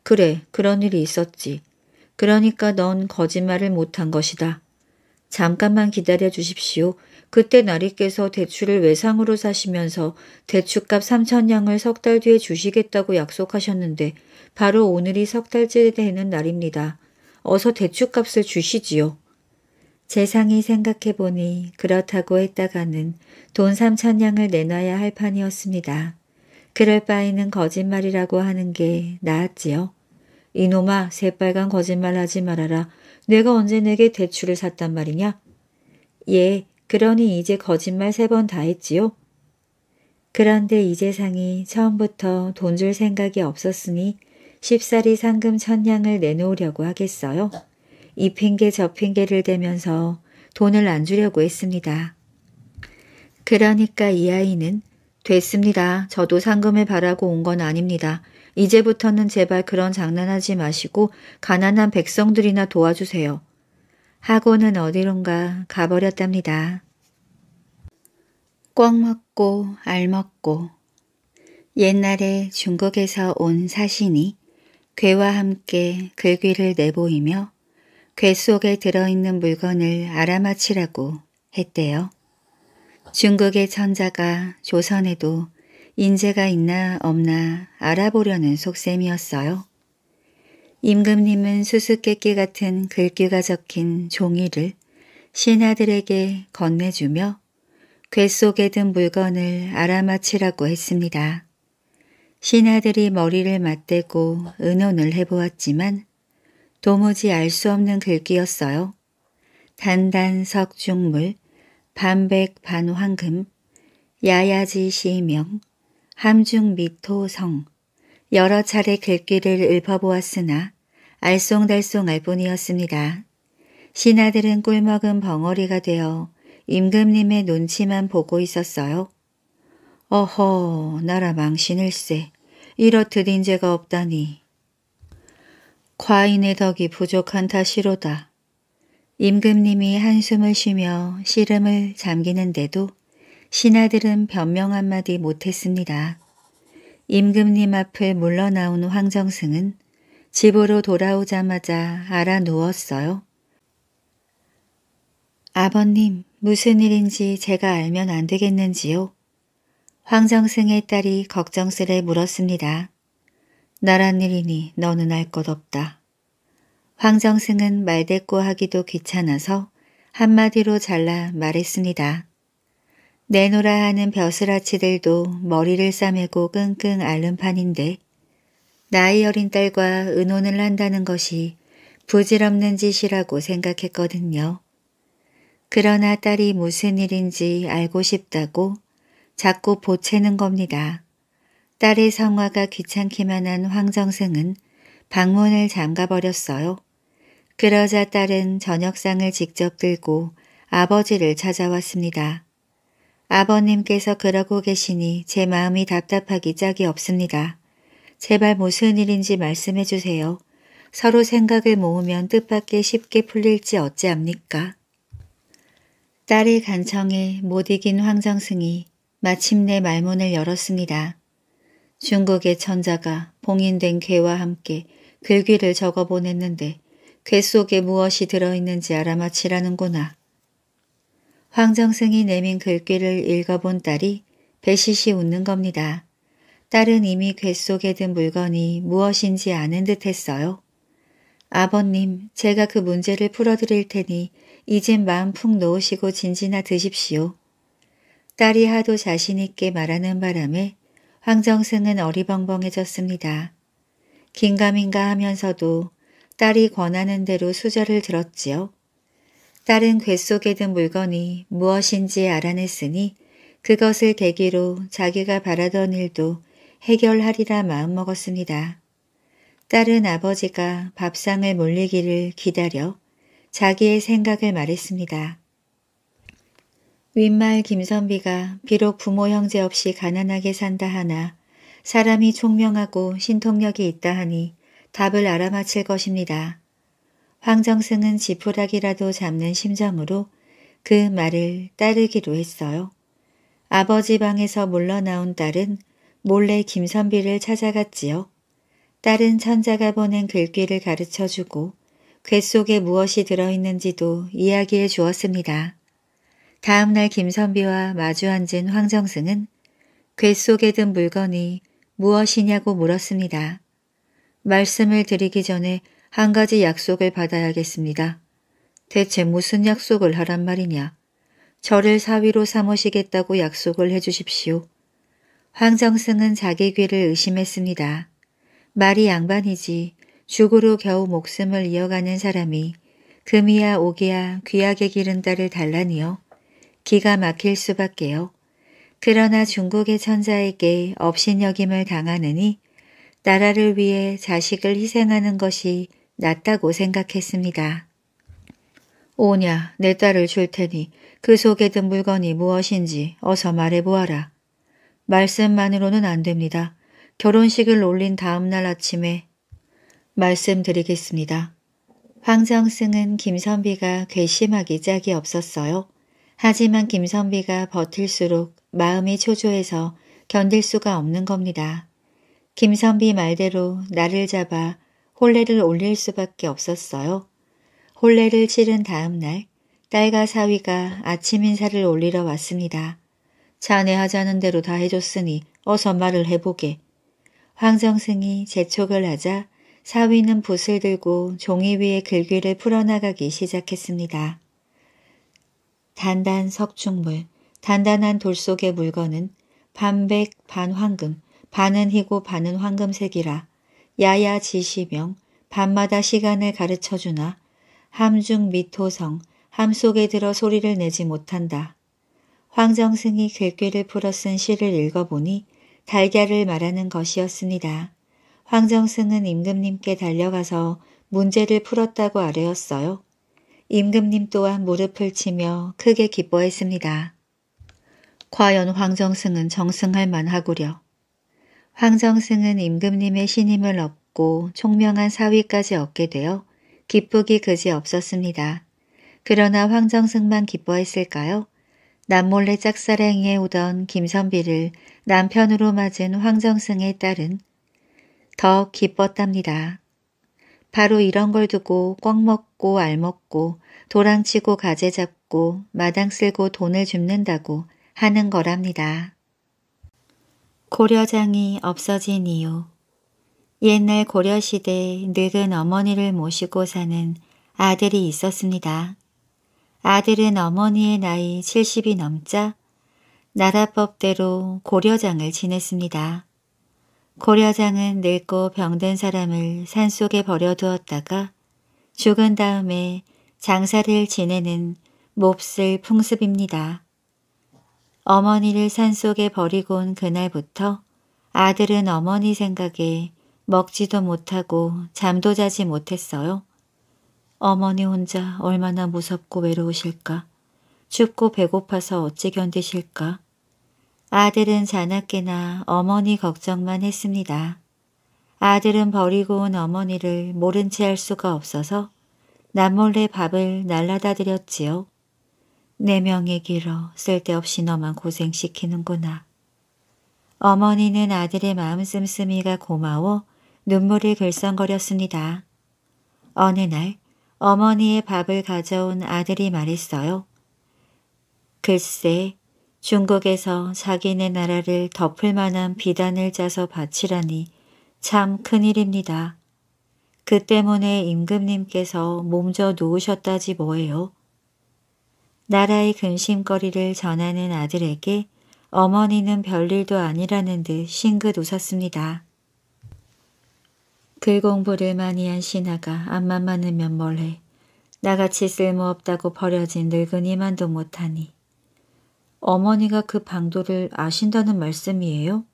그래, 그런 일이 있었지. 그러니까 넌 거짓말을 못한 것이다. 잠깐만 기다려 주십시오. 그때 나리께서 대추를 외상으로 사시면서 대추값 3천냥을 석 달 뒤에 주시겠다고 약속하셨는데 바로 오늘이 석 달째 되는 날입니다. 어서 대추값을 주시지요. 재상이 생각해보니 그렇다고 했다가는 돈 3천냥을 내놔야 할 판이었습니다. 그럴 바에는 거짓말이라고 하는 게 나았지요. 이놈아 새빨간 거짓말하지 말아라. 내가 언제 내게 대추를 샀단 말이냐? 예, 그러니 이제 거짓말 세 번 다 했지요? 그런데 이재상이 처음부터 돈 줄 생각이 없었으니 쉽사리 상금 천냥을 내놓으려고 하겠어요? 이 핑계 저 핑계를 대면서 돈을 안 주려고 했습니다. 그러니까 이 아이는 됐습니다. 저도 상금을 바라고 온 건 아닙니다. 이제부터는 제발 그런 장난하지 마시고 가난한 백성들이나 도와주세요. 하고는 어디론가 가버렸답니다. 꽉 먹고 알 먹고 옛날에 중국에서 온 사신이 괴와 함께 글귀를 내보이며 괴 속에 들어있는 물건을 알아맞히라고 했대요. 중국의 천자가 조선에도 인재가 있나 없나 알아보려는 속셈이었어요. 임금님은 수수께끼 같은 글귀가 적힌 종이를 신하들에게 건네주며 괴 속에 든 물건을 알아맞히라고 했습니다. 신하들이 머리를 맞대고 의논을 해보았지만 도무지 알 수 없는 글귀였어요. 단단 석중물, 반백 반황금, 야야지 시명, 함중 미토성 여러 차례 글귀를 읊어보았으나 알쏭달쏭 알뿐이었습니다. 신하들은 꿀먹은 벙어리가 되어 임금님의 눈치만 보고 있었어요. 어허 나라 망신일세 이렇듯 인재가 없다니. 과인의 덕이 부족한 탓이로다. 임금님이 한숨을 쉬며 씨름을 잠기는데도 신하들은 변명 한마디 못했습니다. 임금님 앞을 물러나온 황정승은 집으로 돌아오자마자 알아 누웠어요. 아버님, 무슨 일인지 제가 알면 안 되겠는지요? 황정승의 딸이 걱정스레 물었습니다. 나란 일이니 너는 알 것 없다. 황정승은 말대꾸하기도 귀찮아서 한마디로 잘라 말했습니다. 내노라 하는 벼슬아치들도 머리를 싸매고 끙끙 앓는 판인데 나이 어린 딸과 의논을 한다는 것이 부질없는 짓이라고 생각했거든요. 그러나 딸이 무슨 일인지 알고 싶다고 자꾸 보채는 겁니다. 딸의 성화가 귀찮기만 한 황정승은 방문을 잠가버렸어요. 그러자 딸은 저녁상을 직접 들고 아버지를 찾아왔습니다. 아버님께서 그러고 계시니 제 마음이 답답하기 짝이 없습니다. 제발 무슨 일인지 말씀해 주세요. 서로 생각을 모으면 뜻밖에 쉽게 풀릴지 어찌합니까? 딸이 간청해 못 이긴 황정승이 마침내 말문을 열었습니다. 중국의 천자가 봉인된 괴와 함께 글귀를 적어 보냈는데 괴 속에 무엇이 들어있는지 알아맞히라는구나. 황정승이 내민 글귀를 읽어본 딸이 배시시 웃는 겁니다. 딸은 이미 괴속에든 물건이 무엇인지 아는 듯 했어요. 아버님, 제가 그 문제를 풀어드릴 테니 이젠 마음 푹 놓으시고 진지나 드십시오. 딸이 하도 자신있게 말하는 바람에 황정승은 어리벙벙해졌습니다. 긴가민가 하면서도 딸이 권하는 대로 수저를 들었지요. 딸은 괴속에든 물건이 무엇인지 알아냈으니 그것을 계기로 자기가 바라던 일도 해결하리라 마음먹었습니다. 딸은 아버지가 밥상을 몰리기를 기다려 자기의 생각을 말했습니다. 윗말 김선비가 비록 부모 형제 없이 가난하게 산다 하나 사람이 총명하고 신통력이 있다 하니 답을 알아맞힐 것입니다. 황정승은 지푸라기라도 잡는 심정으로 그 말을 따르기로 했어요. 아버지 방에서 물러나온 딸은 몰래 김선비를 찾아갔지요. 딸은 천자가 보낸 글귀를 가르쳐주고 괴 속에 무엇이 들어있는지도 이야기해 주었습니다. 다음 날 김선비와 마주 앉은 황정승은 괴 속에 든 물건이 무엇이냐고 물었습니다. 말씀을 드리기 전에 한 가지 약속을 받아야겠습니다. 대체 무슨 약속을 하란 말이냐. 저를 사위로 삼으시겠다고 약속을 해주십시오. 황정승은 자기 귀를 의심했습니다. 말이 양반이지 죽으로 겨우 목숨을 이어가는 사람이 금이야 오기야 귀하게 기른 딸을 달라니요. 기가 막힐 수밖에요. 그러나 중국의 천자에게 업신여김을 당하느니 나라를 위해 자식을 희생하는 것이 낫다고 생각했습니다. 오냐 내 딸을 줄 테니 그 속에 든 물건이 무엇인지 어서 말해보아라. 말씀만으로는 안 됩니다. 결혼식을 올린 다음날 아침에 말씀드리겠습니다. 황정승은 김선비가 괘씸하기 짝이 없었어요. 하지만 김선비가 버틸수록 마음이 초조해서 견딜 수가 없는 겁니다. 김선비 말대로 나를 잡아 혼례를 올릴 수밖에 없었어요. 혼례를 치른 다음 날 딸과 사위가 아침 인사를 올리러 왔습니다. 자네 하자는 대로 다 해줬으니 어서 말을 해보게. 황정승이 재촉을 하자 사위는 붓을 들고 종이 위에 글귀를 풀어나가기 시작했습니다. 단단 석축물, 단단한 돌 속의 물건은 반백 반황금, 반은 희고 반은 황금색이라 야야 지시명, 밤마다 시간을 가르쳐주나 함중 미토성, 함 속에 들어 소리를 내지 못한다. 황정승이 글귀를 풀어 쓴 시를 읽어보니 달걀을 말하는 것이었습니다. 황정승은 임금님께 달려가서 문제를 풀었다고 아뢰었어요. 임금님 또한 무릎을 치며 크게 기뻐했습니다. 과연 황정승은 정승할 만하구려. 황정승은 임금님의 신임을 얻고 총명한 사위까지 얻게 되어 기쁘기 그지 없었습니다. 그러나 황정승만 기뻐했을까요? 남몰래 짝사랑에 오던 김선비를 남편으로 맞은 황정승의 딸은 더 기뻤답니다. 바로 이런 걸 두고 꽉 먹고 알먹고 도랑치고 가재 잡고 마당 쓸고 돈을 줍는다고 하는 거랍니다. 고려장이 없어진 이유 옛날 고려시대 늙은 어머니를 모시고 사는 아들이 있었습니다. 아들은 어머니의 나이 70이 넘자 나라법대로 고려장을 지냈습니다. 고려장은 늙고 병든 사람을 산속에 버려두었다가 죽은 다음에 장사를 지내는 몹쓸 풍습입니다. 어머니를 산속에 버리고 온 그날부터 아들은 어머니 생각에 먹지도 못하고 잠도 자지 못했어요. 어머니 혼자 얼마나 무섭고 외로우실까. 춥고 배고파서 어찌 견디실까. 아들은 자나깨나 어머니 걱정만 했습니다. 아들은 버리고 온 어머니를 모른 채할 수가 없어서 남몰래 밥을 날라다 드렸지요. 네 명이 길어 쓸데없이 너만 고생시키는구나. 어머니는 아들의 마음 씀씀이가 고마워 눈물을 글썽거렸습니다. 어느 날 어머니의 밥을 가져온 아들이 말했어요. 글쎄 중국에서 자기네 나라를 덮을 만한 비단을 짜서 바치라니 참 큰일입니다. 그 때문에 임금님께서 몸져 놓으셨다지 뭐예요. 나라의 근심거리를 전하는 아들에게 어머니는 별일도 아니라는 듯 싱긋 웃었습니다. 그 공부를 많이 한 신하가 암만 많으면 뭘 해 나같이 쓸모없다고 버려진 늙은이만도 못하니. 어머니가 그 방도를 아신다는 말씀이에요?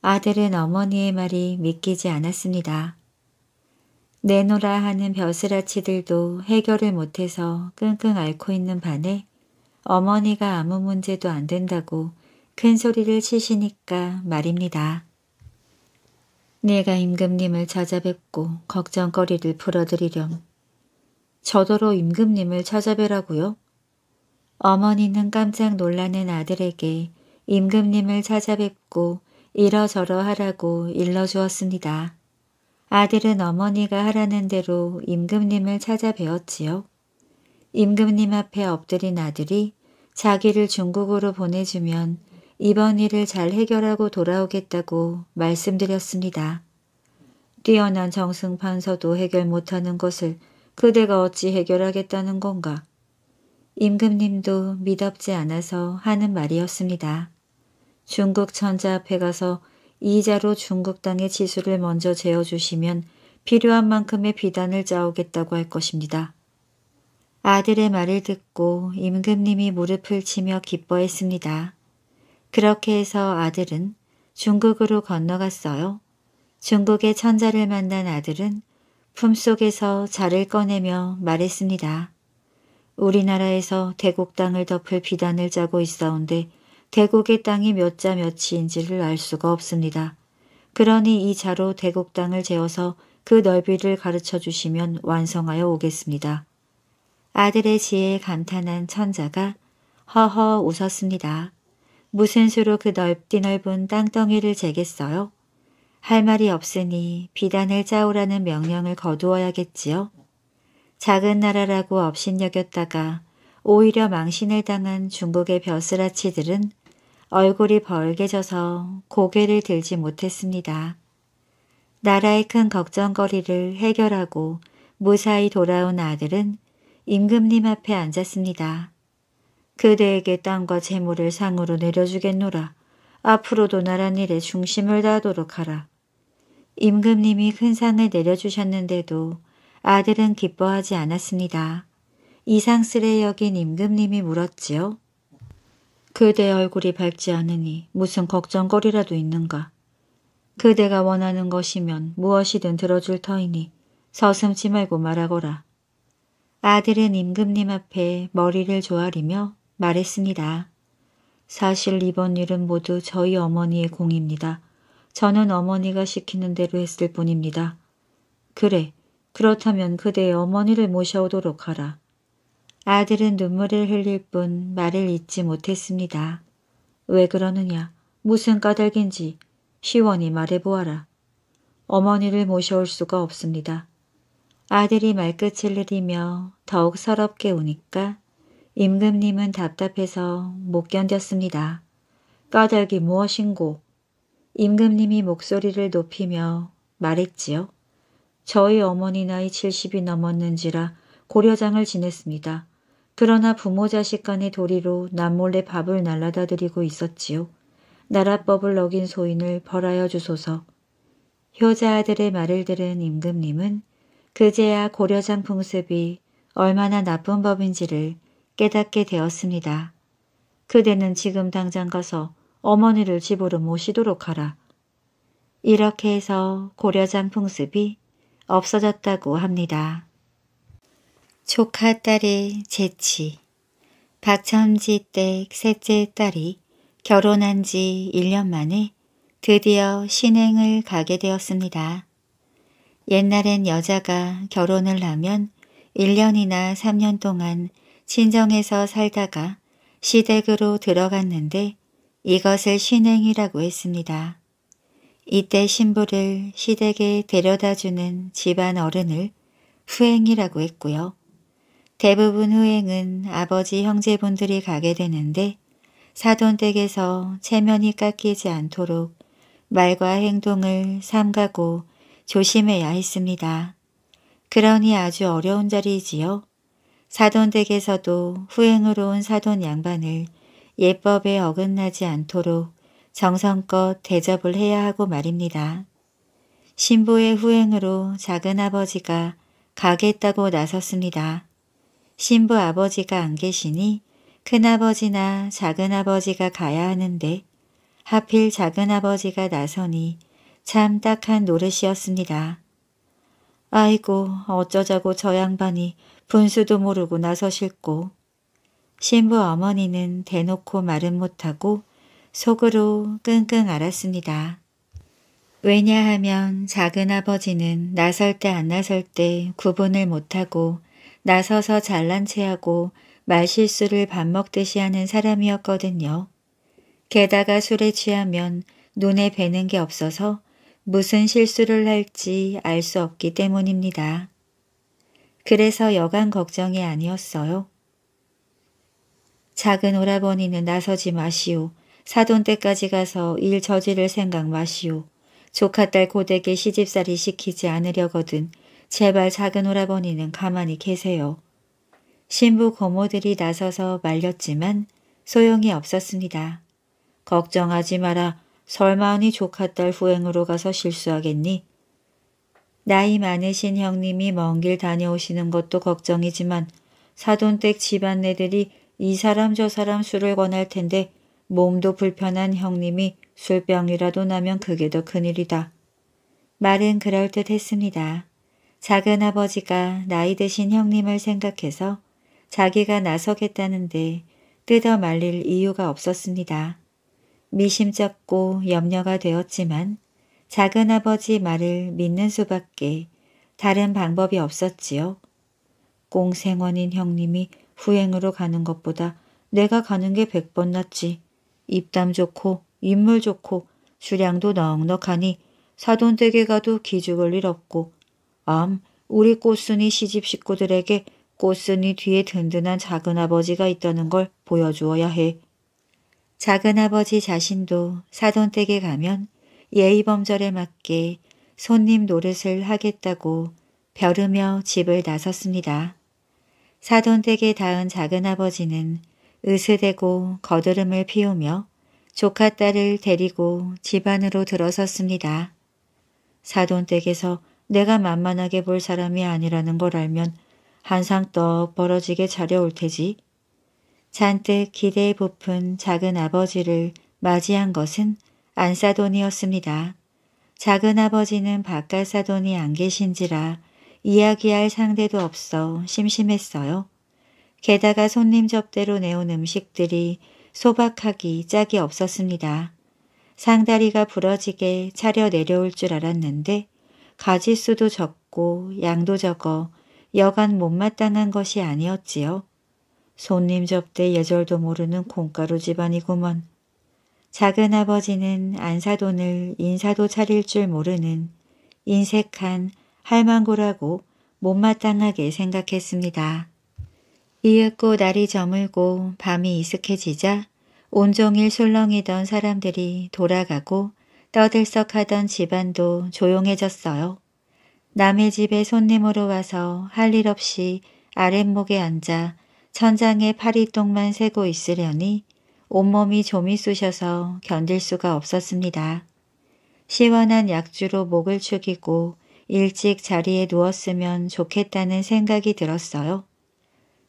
아들은 어머니의 말이 믿기지 않았습니다. 내노라 하는 벼슬아치들도 해결을 못해서 끙끙 앓고 있는 반에 어머니가 아무 문제도 안 된다고 큰 소리를 치시니까 말입니다. 내가 임금님을 찾아뵙고 걱정거리를 풀어드리렴. 저더러 임금님을 찾아뵈라고요? 어머니는 깜짝 놀라는 아들에게 임금님을 찾아뵙고 이러저러 하라고 일러주었습니다. 아들은 어머니가 하라는 대로 임금님을 찾아뵈었지요. 임금님 앞에 엎드린 아들이 자기를 중국으로 보내주면 이번 일을 잘 해결하고 돌아오겠다고 말씀드렸습니다. 뛰어난 정승 판서도 해결 못하는 것을 그대가 어찌 해결하겠다는 건가. 임금님도 믿없지 않아서 하는 말이었습니다. 중국 천자 앞에 가서 이자로 중국 땅의 지수를 먼저 재어주시면 필요한 만큼의 비단을 짜오겠다고 할 것입니다. 아들의 말을 듣고 임금님이 무릎을 치며 기뻐했습니다. 그렇게 해서 아들은 중국으로 건너갔어요. 중국의 천자를 만난 아들은 품속에서 자를 꺼내며 말했습니다. 우리나라에서 대국 땅을 덮을 비단을 짜고 있어온데 대국의 땅이 몇 자 몇치인지를알 수가 없습니다. 그러니 이 자로 대국 땅을 재어서 그 넓이를 가르쳐 주시면 완성하여 오겠습니다. 아들의 지혜에 감탄한 천자가 허허 웃었습니다. 무슨 수로 그 넓디 넓은 땅덩이를 재겠어요? 할 말이 없으니 비단을 짜오라는 명령을 거두어야겠지요. 작은 나라라고 업신여겼다가 오히려 망신을 당한 중국의 벼슬아치들은 얼굴이 벌개 져서 고개를 들지 못했습니다. 나라의 큰 걱정거리를 해결하고 무사히 돌아온 아들은 임금님 앞에 앉았습니다. 그대에게 땅과 재물을 상으로 내려주겠노라. 앞으로도 나란 일에 중심을 다하도록 하라. 임금님이 큰 상을 내려주셨는데도 아들은 기뻐하지 않았습니다. 이상스레 여긴 임금님이 물었지요. 그대 얼굴이 밝지 않으니 무슨 걱정거리라도 있는가. 그대가 원하는 것이면 무엇이든 들어줄 터이니 서슴지 말고 말하거라. 아들은 임금님 앞에 머리를 조아리며 말했습니다. 사실 이번 일은 모두 저희 어머니의 공입니다. 저는 어머니가 시키는 대로 했을 뿐입니다. 그래, 그렇다면 그대의 어머니를 모셔오도록 하라. 아들은 눈물을 흘릴 뿐 말을 잊지 못했습니다. 왜 그러느냐, 무슨 까닭인지 시원히 말해보아라. 어머니를 모셔올 수가 없습니다. 아들이 말끝을 흐리며 더욱 서럽게 우니까 임금님은 답답해서 못 견뎠습니다. 까닭이 무엇인고? 임금님이 목소리를 높이며 말했지요. 저희 어머니 나이 70이 넘었는지라 고려장을 지냈습니다. 그러나 부모 자식 간의 도리로 남몰래 밥을 날라다 드리고 있었지요. 나라법을 어긴 소인을 벌하여 주소서. 효자아들의 말을 들은 임금님은 그제야 고려장 풍습이 얼마나 나쁜 법인지를 깨닫게 되었습니다. 그대는 지금 당장 가서 어머니를 집으로 모시도록 하라. 이렇게 해서 고려잔 풍습이 없어졌다고 합니다. 조카 딸의 재치 박첨지 댁 셋째 딸이 결혼한 지 1년 만에 드디어 신행을 가게 되었습니다. 옛날엔 여자가 결혼을 하면 1년이나 3년 동안 친정에서 살다가 시댁으로 들어갔는데 이것을 신행이라고 했습니다. 이때 신부를 시댁에 데려다주는 집안 어른을 후행이라고 했고요. 대부분 후행은 아버지 형제분들이 가게 되는데 사돈댁에서 체면이 깎이지 않도록 말과 행동을 삼가고 조심해야 했습니다. 그러니 아주 어려운 자리이지요. 사돈 댁에서도 후행으로 온 사돈 양반을 예법에 어긋나지 않도록 정성껏 대접을 해야 하고 말입니다. 신부의 후행으로 작은 아버지가 가겠다고 나섰습니다. 신부 아버지가 안 계시니 큰아버지나 작은아버지가 가야 하는데 하필 작은아버지가 나서니 참 딱한 노릇이었습니다. 아이고 어쩌자고 저 양반이 분수도 모르고 나서실고 신부 어머니는 대놓고 말은 못하고 속으로 끙끙 앓았습니다. 왜냐하면 작은 아버지는 나설 때 안 나설 때 구분을 못하고 나서서 잘난 체하고 말실수를 밥 먹듯이 하는 사람이었거든요. 게다가 술에 취하면 눈에 뵈는 게 없어서 무슨 실수를 할지 알 수 없기 때문입니다. 그래서 여간 걱정이 아니었어요. 작은 오라버니는 나서지 마시오. 사돈 때까지 가서 일 저지를 생각 마시오. 조카딸 고댁에 시집살이 시키지 않으려거든 제발 작은 오라버니는 가만히 계세요. 신부 고모들이 나서서 말렸지만 소용이 없었습니다. 걱정하지 마라. 설마 하니 조카딸 후행으로 가서 실수하겠니? 나이 많으신 형님이 먼 길 다녀오시는 것도 걱정이지만 사돈댁 집안네들이이 사람 저 사람 술을 권할 텐데 몸도 불편한 형님이 술병이라도 나면 그게 더 큰일이다. 말은 그럴듯 했습니다. 작은 아버지가 나이 드신 형님을 생각해서 자기가 나서겠다는데 뜯어 말릴 이유가 없었습니다. 미심쩍고 염려가 되었지만 작은아버지 말을 믿는 수밖에 다른 방법이 없었지요. 꽁생원인 형님이 후행으로 가는 것보다 내가 가는 게 백번 낫지. 입담 좋고 인물 좋고 수량도 넉넉하니 사돈댁에 가도 기죽을 일 없고 암 우리 꽃순이 시집 식구들에게 꽃순이 뒤에 든든한 작은아버지가 있다는 걸 보여주어야 해. 작은아버지 자신도 사돈댁에 가면 예의범절에 맞게 손님 노릇을 하겠다고 벼르며 집을 나섰습니다. 사돈댁에 닿은 작은아버지는 으스대고 거드름을 피우며 조카 딸을 데리고 집 안으로 들어섰습니다. 사돈댁에서 내가 만만하게 볼 사람이 아니라는 걸 알면 한상 떡 벌어지게 자려올 테지. 잔뜩 기대에 부푼 작은 아버지를 맞이한 것은 안사돈이었습니다. 작은아버지는 바깥 사돈이 안 계신지라 이야기할 상대도 없어 심심했어요. 게다가 손님 접대로 내온 음식들이 소박하기 짝이 없었습니다. 상다리가 부러지게 차려 내려올 줄 알았는데 가지수도 적고 양도 적어 여간 못마땅한 것이 아니었지요. 손님 접대 예절도 모르는 콩가루 집안이구먼. 작은아버지는 안사돈을 인사도 차릴 줄 모르는 인색한 할망구라고 못마땅하게 생각했습니다. 이윽고 날이 저물고 밤이 이슥해지자 온종일 술렁이던 사람들이 돌아가고 떠들썩하던 집안도 조용해졌어요. 남의 집에 손님으로 와서 할 일 없이 아랫목에 앉아 천장에 파리똥만 새고 있으려니 온몸이 좀이 쑤셔서 견딜 수가 없었습니다. 시원한 약주로 목을 축이고 일찍 자리에 누웠으면 좋겠다는 생각이 들었어요.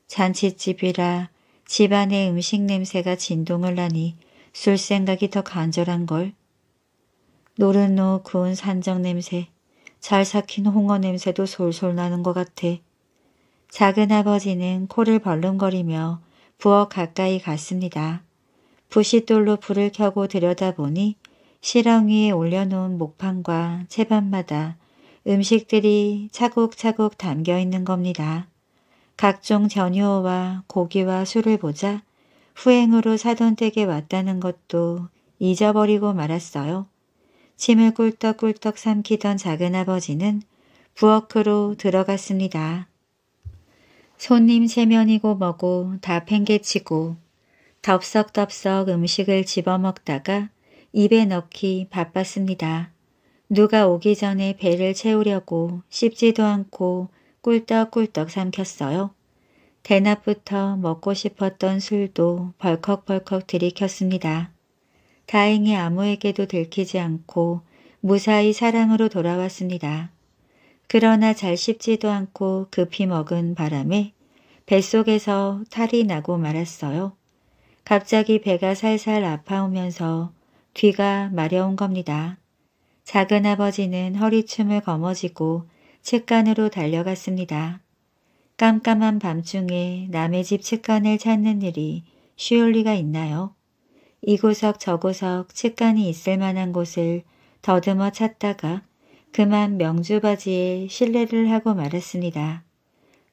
잔칫집이라 집안의 음식 냄새가 진동을 나니 술 생각이 더 간절한걸. 노른노 구운 산적 냄새, 잘 삭힌 홍어 냄새도 솔솔 나는 것 같아. 작은아버지는 코를 벌름거리며 부엌 가까이 갔습니다. 부싯돌로 불을 켜고 들여다보니 실황 위에 올려놓은 목판과 채반마다 음식들이 차곡차곡 담겨 있는 겁니다. 각종 전효와 고기와 술을 보자 후행으로 사돈 댁에 왔다는 것도 잊어버리고 말았어요. 침을 꿀떡꿀떡 삼키던 작은아버지는 부엌으로 들어갔습니다. 손님 세면이고 뭐고 다 팽개치고 덥석덥석 음식을 집어먹다가 입에 넣기 바빴습니다. 누가 오기 전에 배를 채우려고 씹지도 않고 꿀떡꿀떡 삼켰어요. 대낮부터 먹고 싶었던 술도 벌컥벌컥 들이켰습니다. 다행히 아무에게도 들키지 않고 무사히 사랑으로 돌아왔습니다. 그러나 잘 씹지도 않고 급히 먹은 바람에 뱃속에서 탈이 나고 말았어요. 갑자기 배가 살살 아파오면서 귀가 마려운 겁니다. 작은아버지는 허리춤을 거머쥐고 측간으로 달려갔습니다. 깜깜한 밤중에 남의 집 측간을 찾는 일이 쉬울 리가 있나요? 이구석 저구석 측간이 있을 만한 곳을 더듬어 찾다가 그만 명주바지에 신뢰를 하고 말았습니다.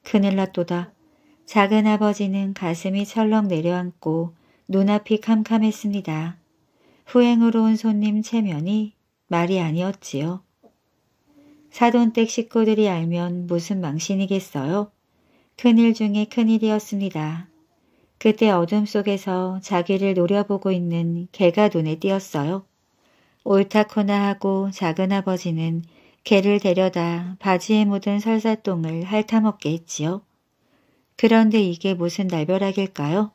그늘 났도다. 작은아버지는 가슴이 철렁 내려앉고 눈앞이 캄캄했습니다. 후행으로 온 손님 체면이 말이 아니었지요. 사돈댁 식구들이 알면 무슨 망신이겠어요. 큰일 중에 큰일이었습니다. 그때 어둠 속에서 자기를 노려보고 있는 개가 눈에 띄었어요. 옳다코나 하고 작은아버지는 개를 데려다 바지에 묻은 설사똥을 핥아먹게 했지요. 그런데 이게 무슨 날벼락일까요?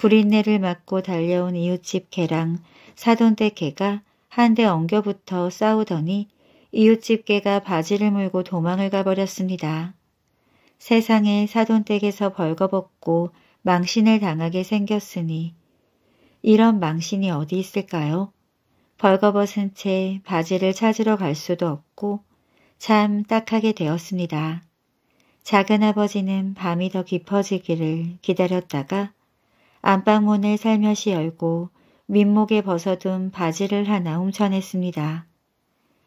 불인내를 맞고 달려온 이웃집 개랑 사돈댁 개가 한 대 엉겨붙어 싸우더니 이웃집 개가 바지를 물고 도망을 가버렸습니다. 세상에 사돈댁에서 벌거벗고 망신을 당하게 생겼으니 이런 망신이 어디 있을까요? 벌거벗은 채 바지를 찾으러 갈 수도 없고 참 딱하게 되었습니다. 작은아버지는 밤이 더 깊어지기를 기다렸다가 안방문을 살며시 열고 윗목에 벗어둔 바지를 하나 훔쳐냈습니다.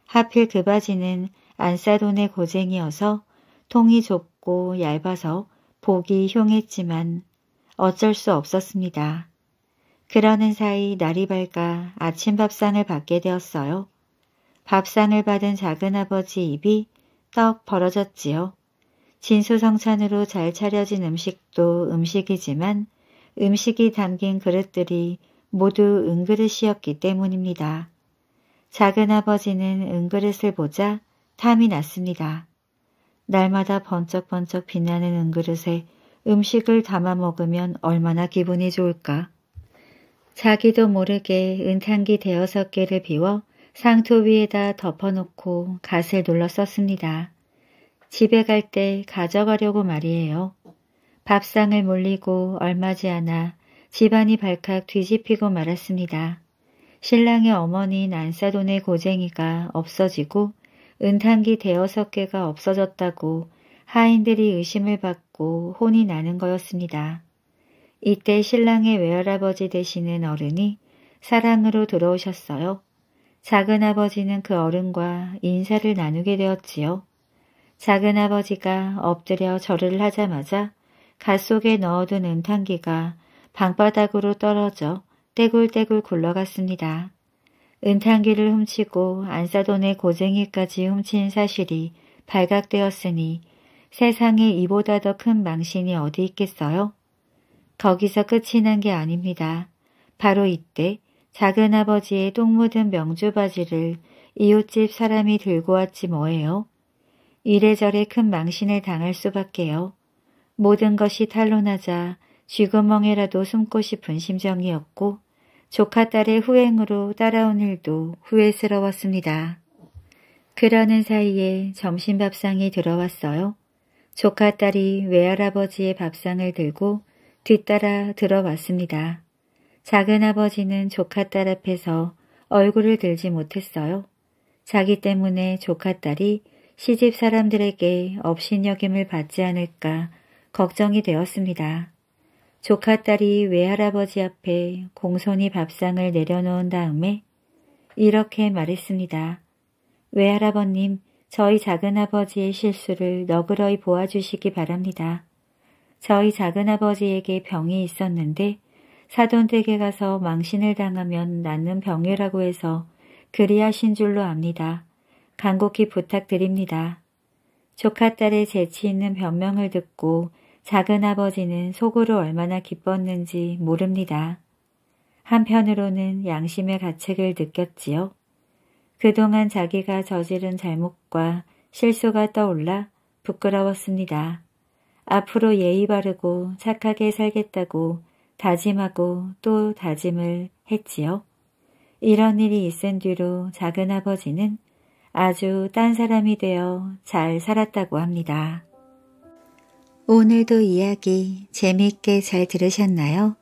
하필 그 바지는 안사돈의 고쟁이어서 통이 좁고 얇아서 보기 흉했지만 어쩔 수 없었습니다. 그러는 사이 날이 밝아 아침밥상을 받게 되었어요. 밥상을 받은 작은아버지 입이 떡 벌어졌지요. 진수성찬으로 잘 차려진 음식도 음식이지만 음식이 담긴 그릇들이 모두 은그릇이었기 때문입니다. 작은아버지는 은그릇을 보자 탐이 났습니다. 날마다 번쩍번쩍 빛나는 은그릇에 음식을 담아 먹으면 얼마나 기분이 좋을까. 자기도 모르게 은탕기 대여섯 개를 비워 상토 위에다 덮어놓고 갓을 눌렀었습니다 집에 갈 때 가져가려고 말이에요. 밥상을 몰리고 얼마지 않아 집안이 발칵 뒤집히고 말았습니다. 신랑의 어머니인 안사돈의 고쟁이가 없어지고 은탄기 대여섯 개가 없어졌다고 하인들이 의심을 받고 혼이 나는 거였습니다. 이때 신랑의 외할아버지 되시는 어른이 사랑으로 들어오셨어요. 작은아버지는 그 어른과 인사를 나누게 되었지요. 작은아버지가 엎드려 절을 하자마자 갓속에 넣어둔 은탕기가 방바닥으로 떨어져 떼굴떼굴 굴러갔습니다. 은탕기를 훔치고 안사돈의 고쟁이까지 훔친 사실이 발각되었으니 세상에 이보다 더 큰 망신이 어디 있겠어요? 거기서 끝이 난 게 아닙니다. 바로 이때 작은 아버지의 똥 묻은 명주 바지를 이웃집 사람이 들고 왔지 뭐예요. 이래저래 큰 망신을 당할 수밖에요. 모든 것이 탄로나자 쥐구멍에라도 숨고 싶은 심정이었고 조카 딸의 후행으로 따라온 일도 후회스러웠습니다. 그러는 사이에 점심밥상이 들어왔어요. 조카 딸이 외할아버지의 밥상을 들고 뒤따라 들어왔습니다. 작은 아버지는 조카 딸 앞에서 얼굴을 들지 못했어요. 자기 때문에 조카 딸이 시집 사람들에게 업신여김을 받지 않을까 걱정이 되었습니다. 조카 딸이 외할아버지 앞에 공손히 밥상을 내려놓은 다음에 이렇게 말했습니다. 외할아버님, 저희 작은아버지의 실수를 너그러이 보아주시기 바랍니다. 저희 작은아버지에게 병이 있었는데 사돈댁에 가서 망신을 당하면 낫는 병이라고 해서 그리하신 줄로 압니다. 간곡히 부탁드립니다. 조카 딸의 재치 있는 변명을 듣고 작은아버지는 속으로 얼마나 기뻤는지 모릅니다. 한편으로는 양심의 가책을 느꼈지요. 그동안 자기가 저지른 잘못과 실수가 떠올라 부끄러웠습니다. 앞으로 예의 바르고 착하게 살겠다고 다짐하고 또 다짐을 했지요. 이런 일이 있은 뒤로 작은아버지는 아주 딴 사람이 되어 잘 살았다고 합니다. 오늘도 이야기 재밌게 잘 들으셨나요?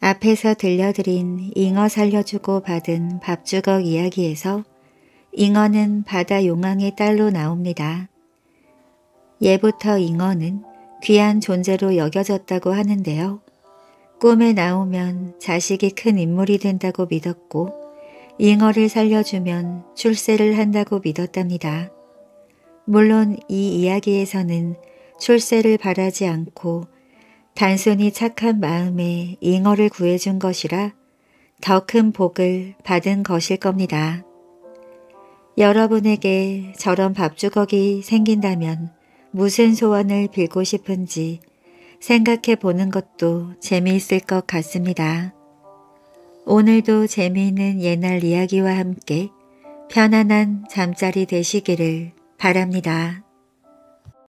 앞에서 들려드린 잉어 살려주고 받은 밥주걱 이야기에서 잉어는 바다 용왕의 딸로 나옵니다. 예부터 잉어는 귀한 존재로 여겨졌다고 하는데요. 꿈에 나오면 자식이 큰 인물이 된다고 믿었고 잉어를 살려주면 출세를 한다고 믿었답니다. 물론 이 이야기에서는 출세를 바라지 않고 단순히 착한 마음에 잉어를 구해준 것이라 더 큰 복을 받은 것일 겁니다. 여러분에게 저런 밥주걱이 생긴다면 무슨 소원을 빌고 싶은지 생각해 보는 것도 재미있을 것 같습니다. 오늘도 재미있는 옛날 이야기와 함께 편안한 잠자리 되시기를 바랍니다.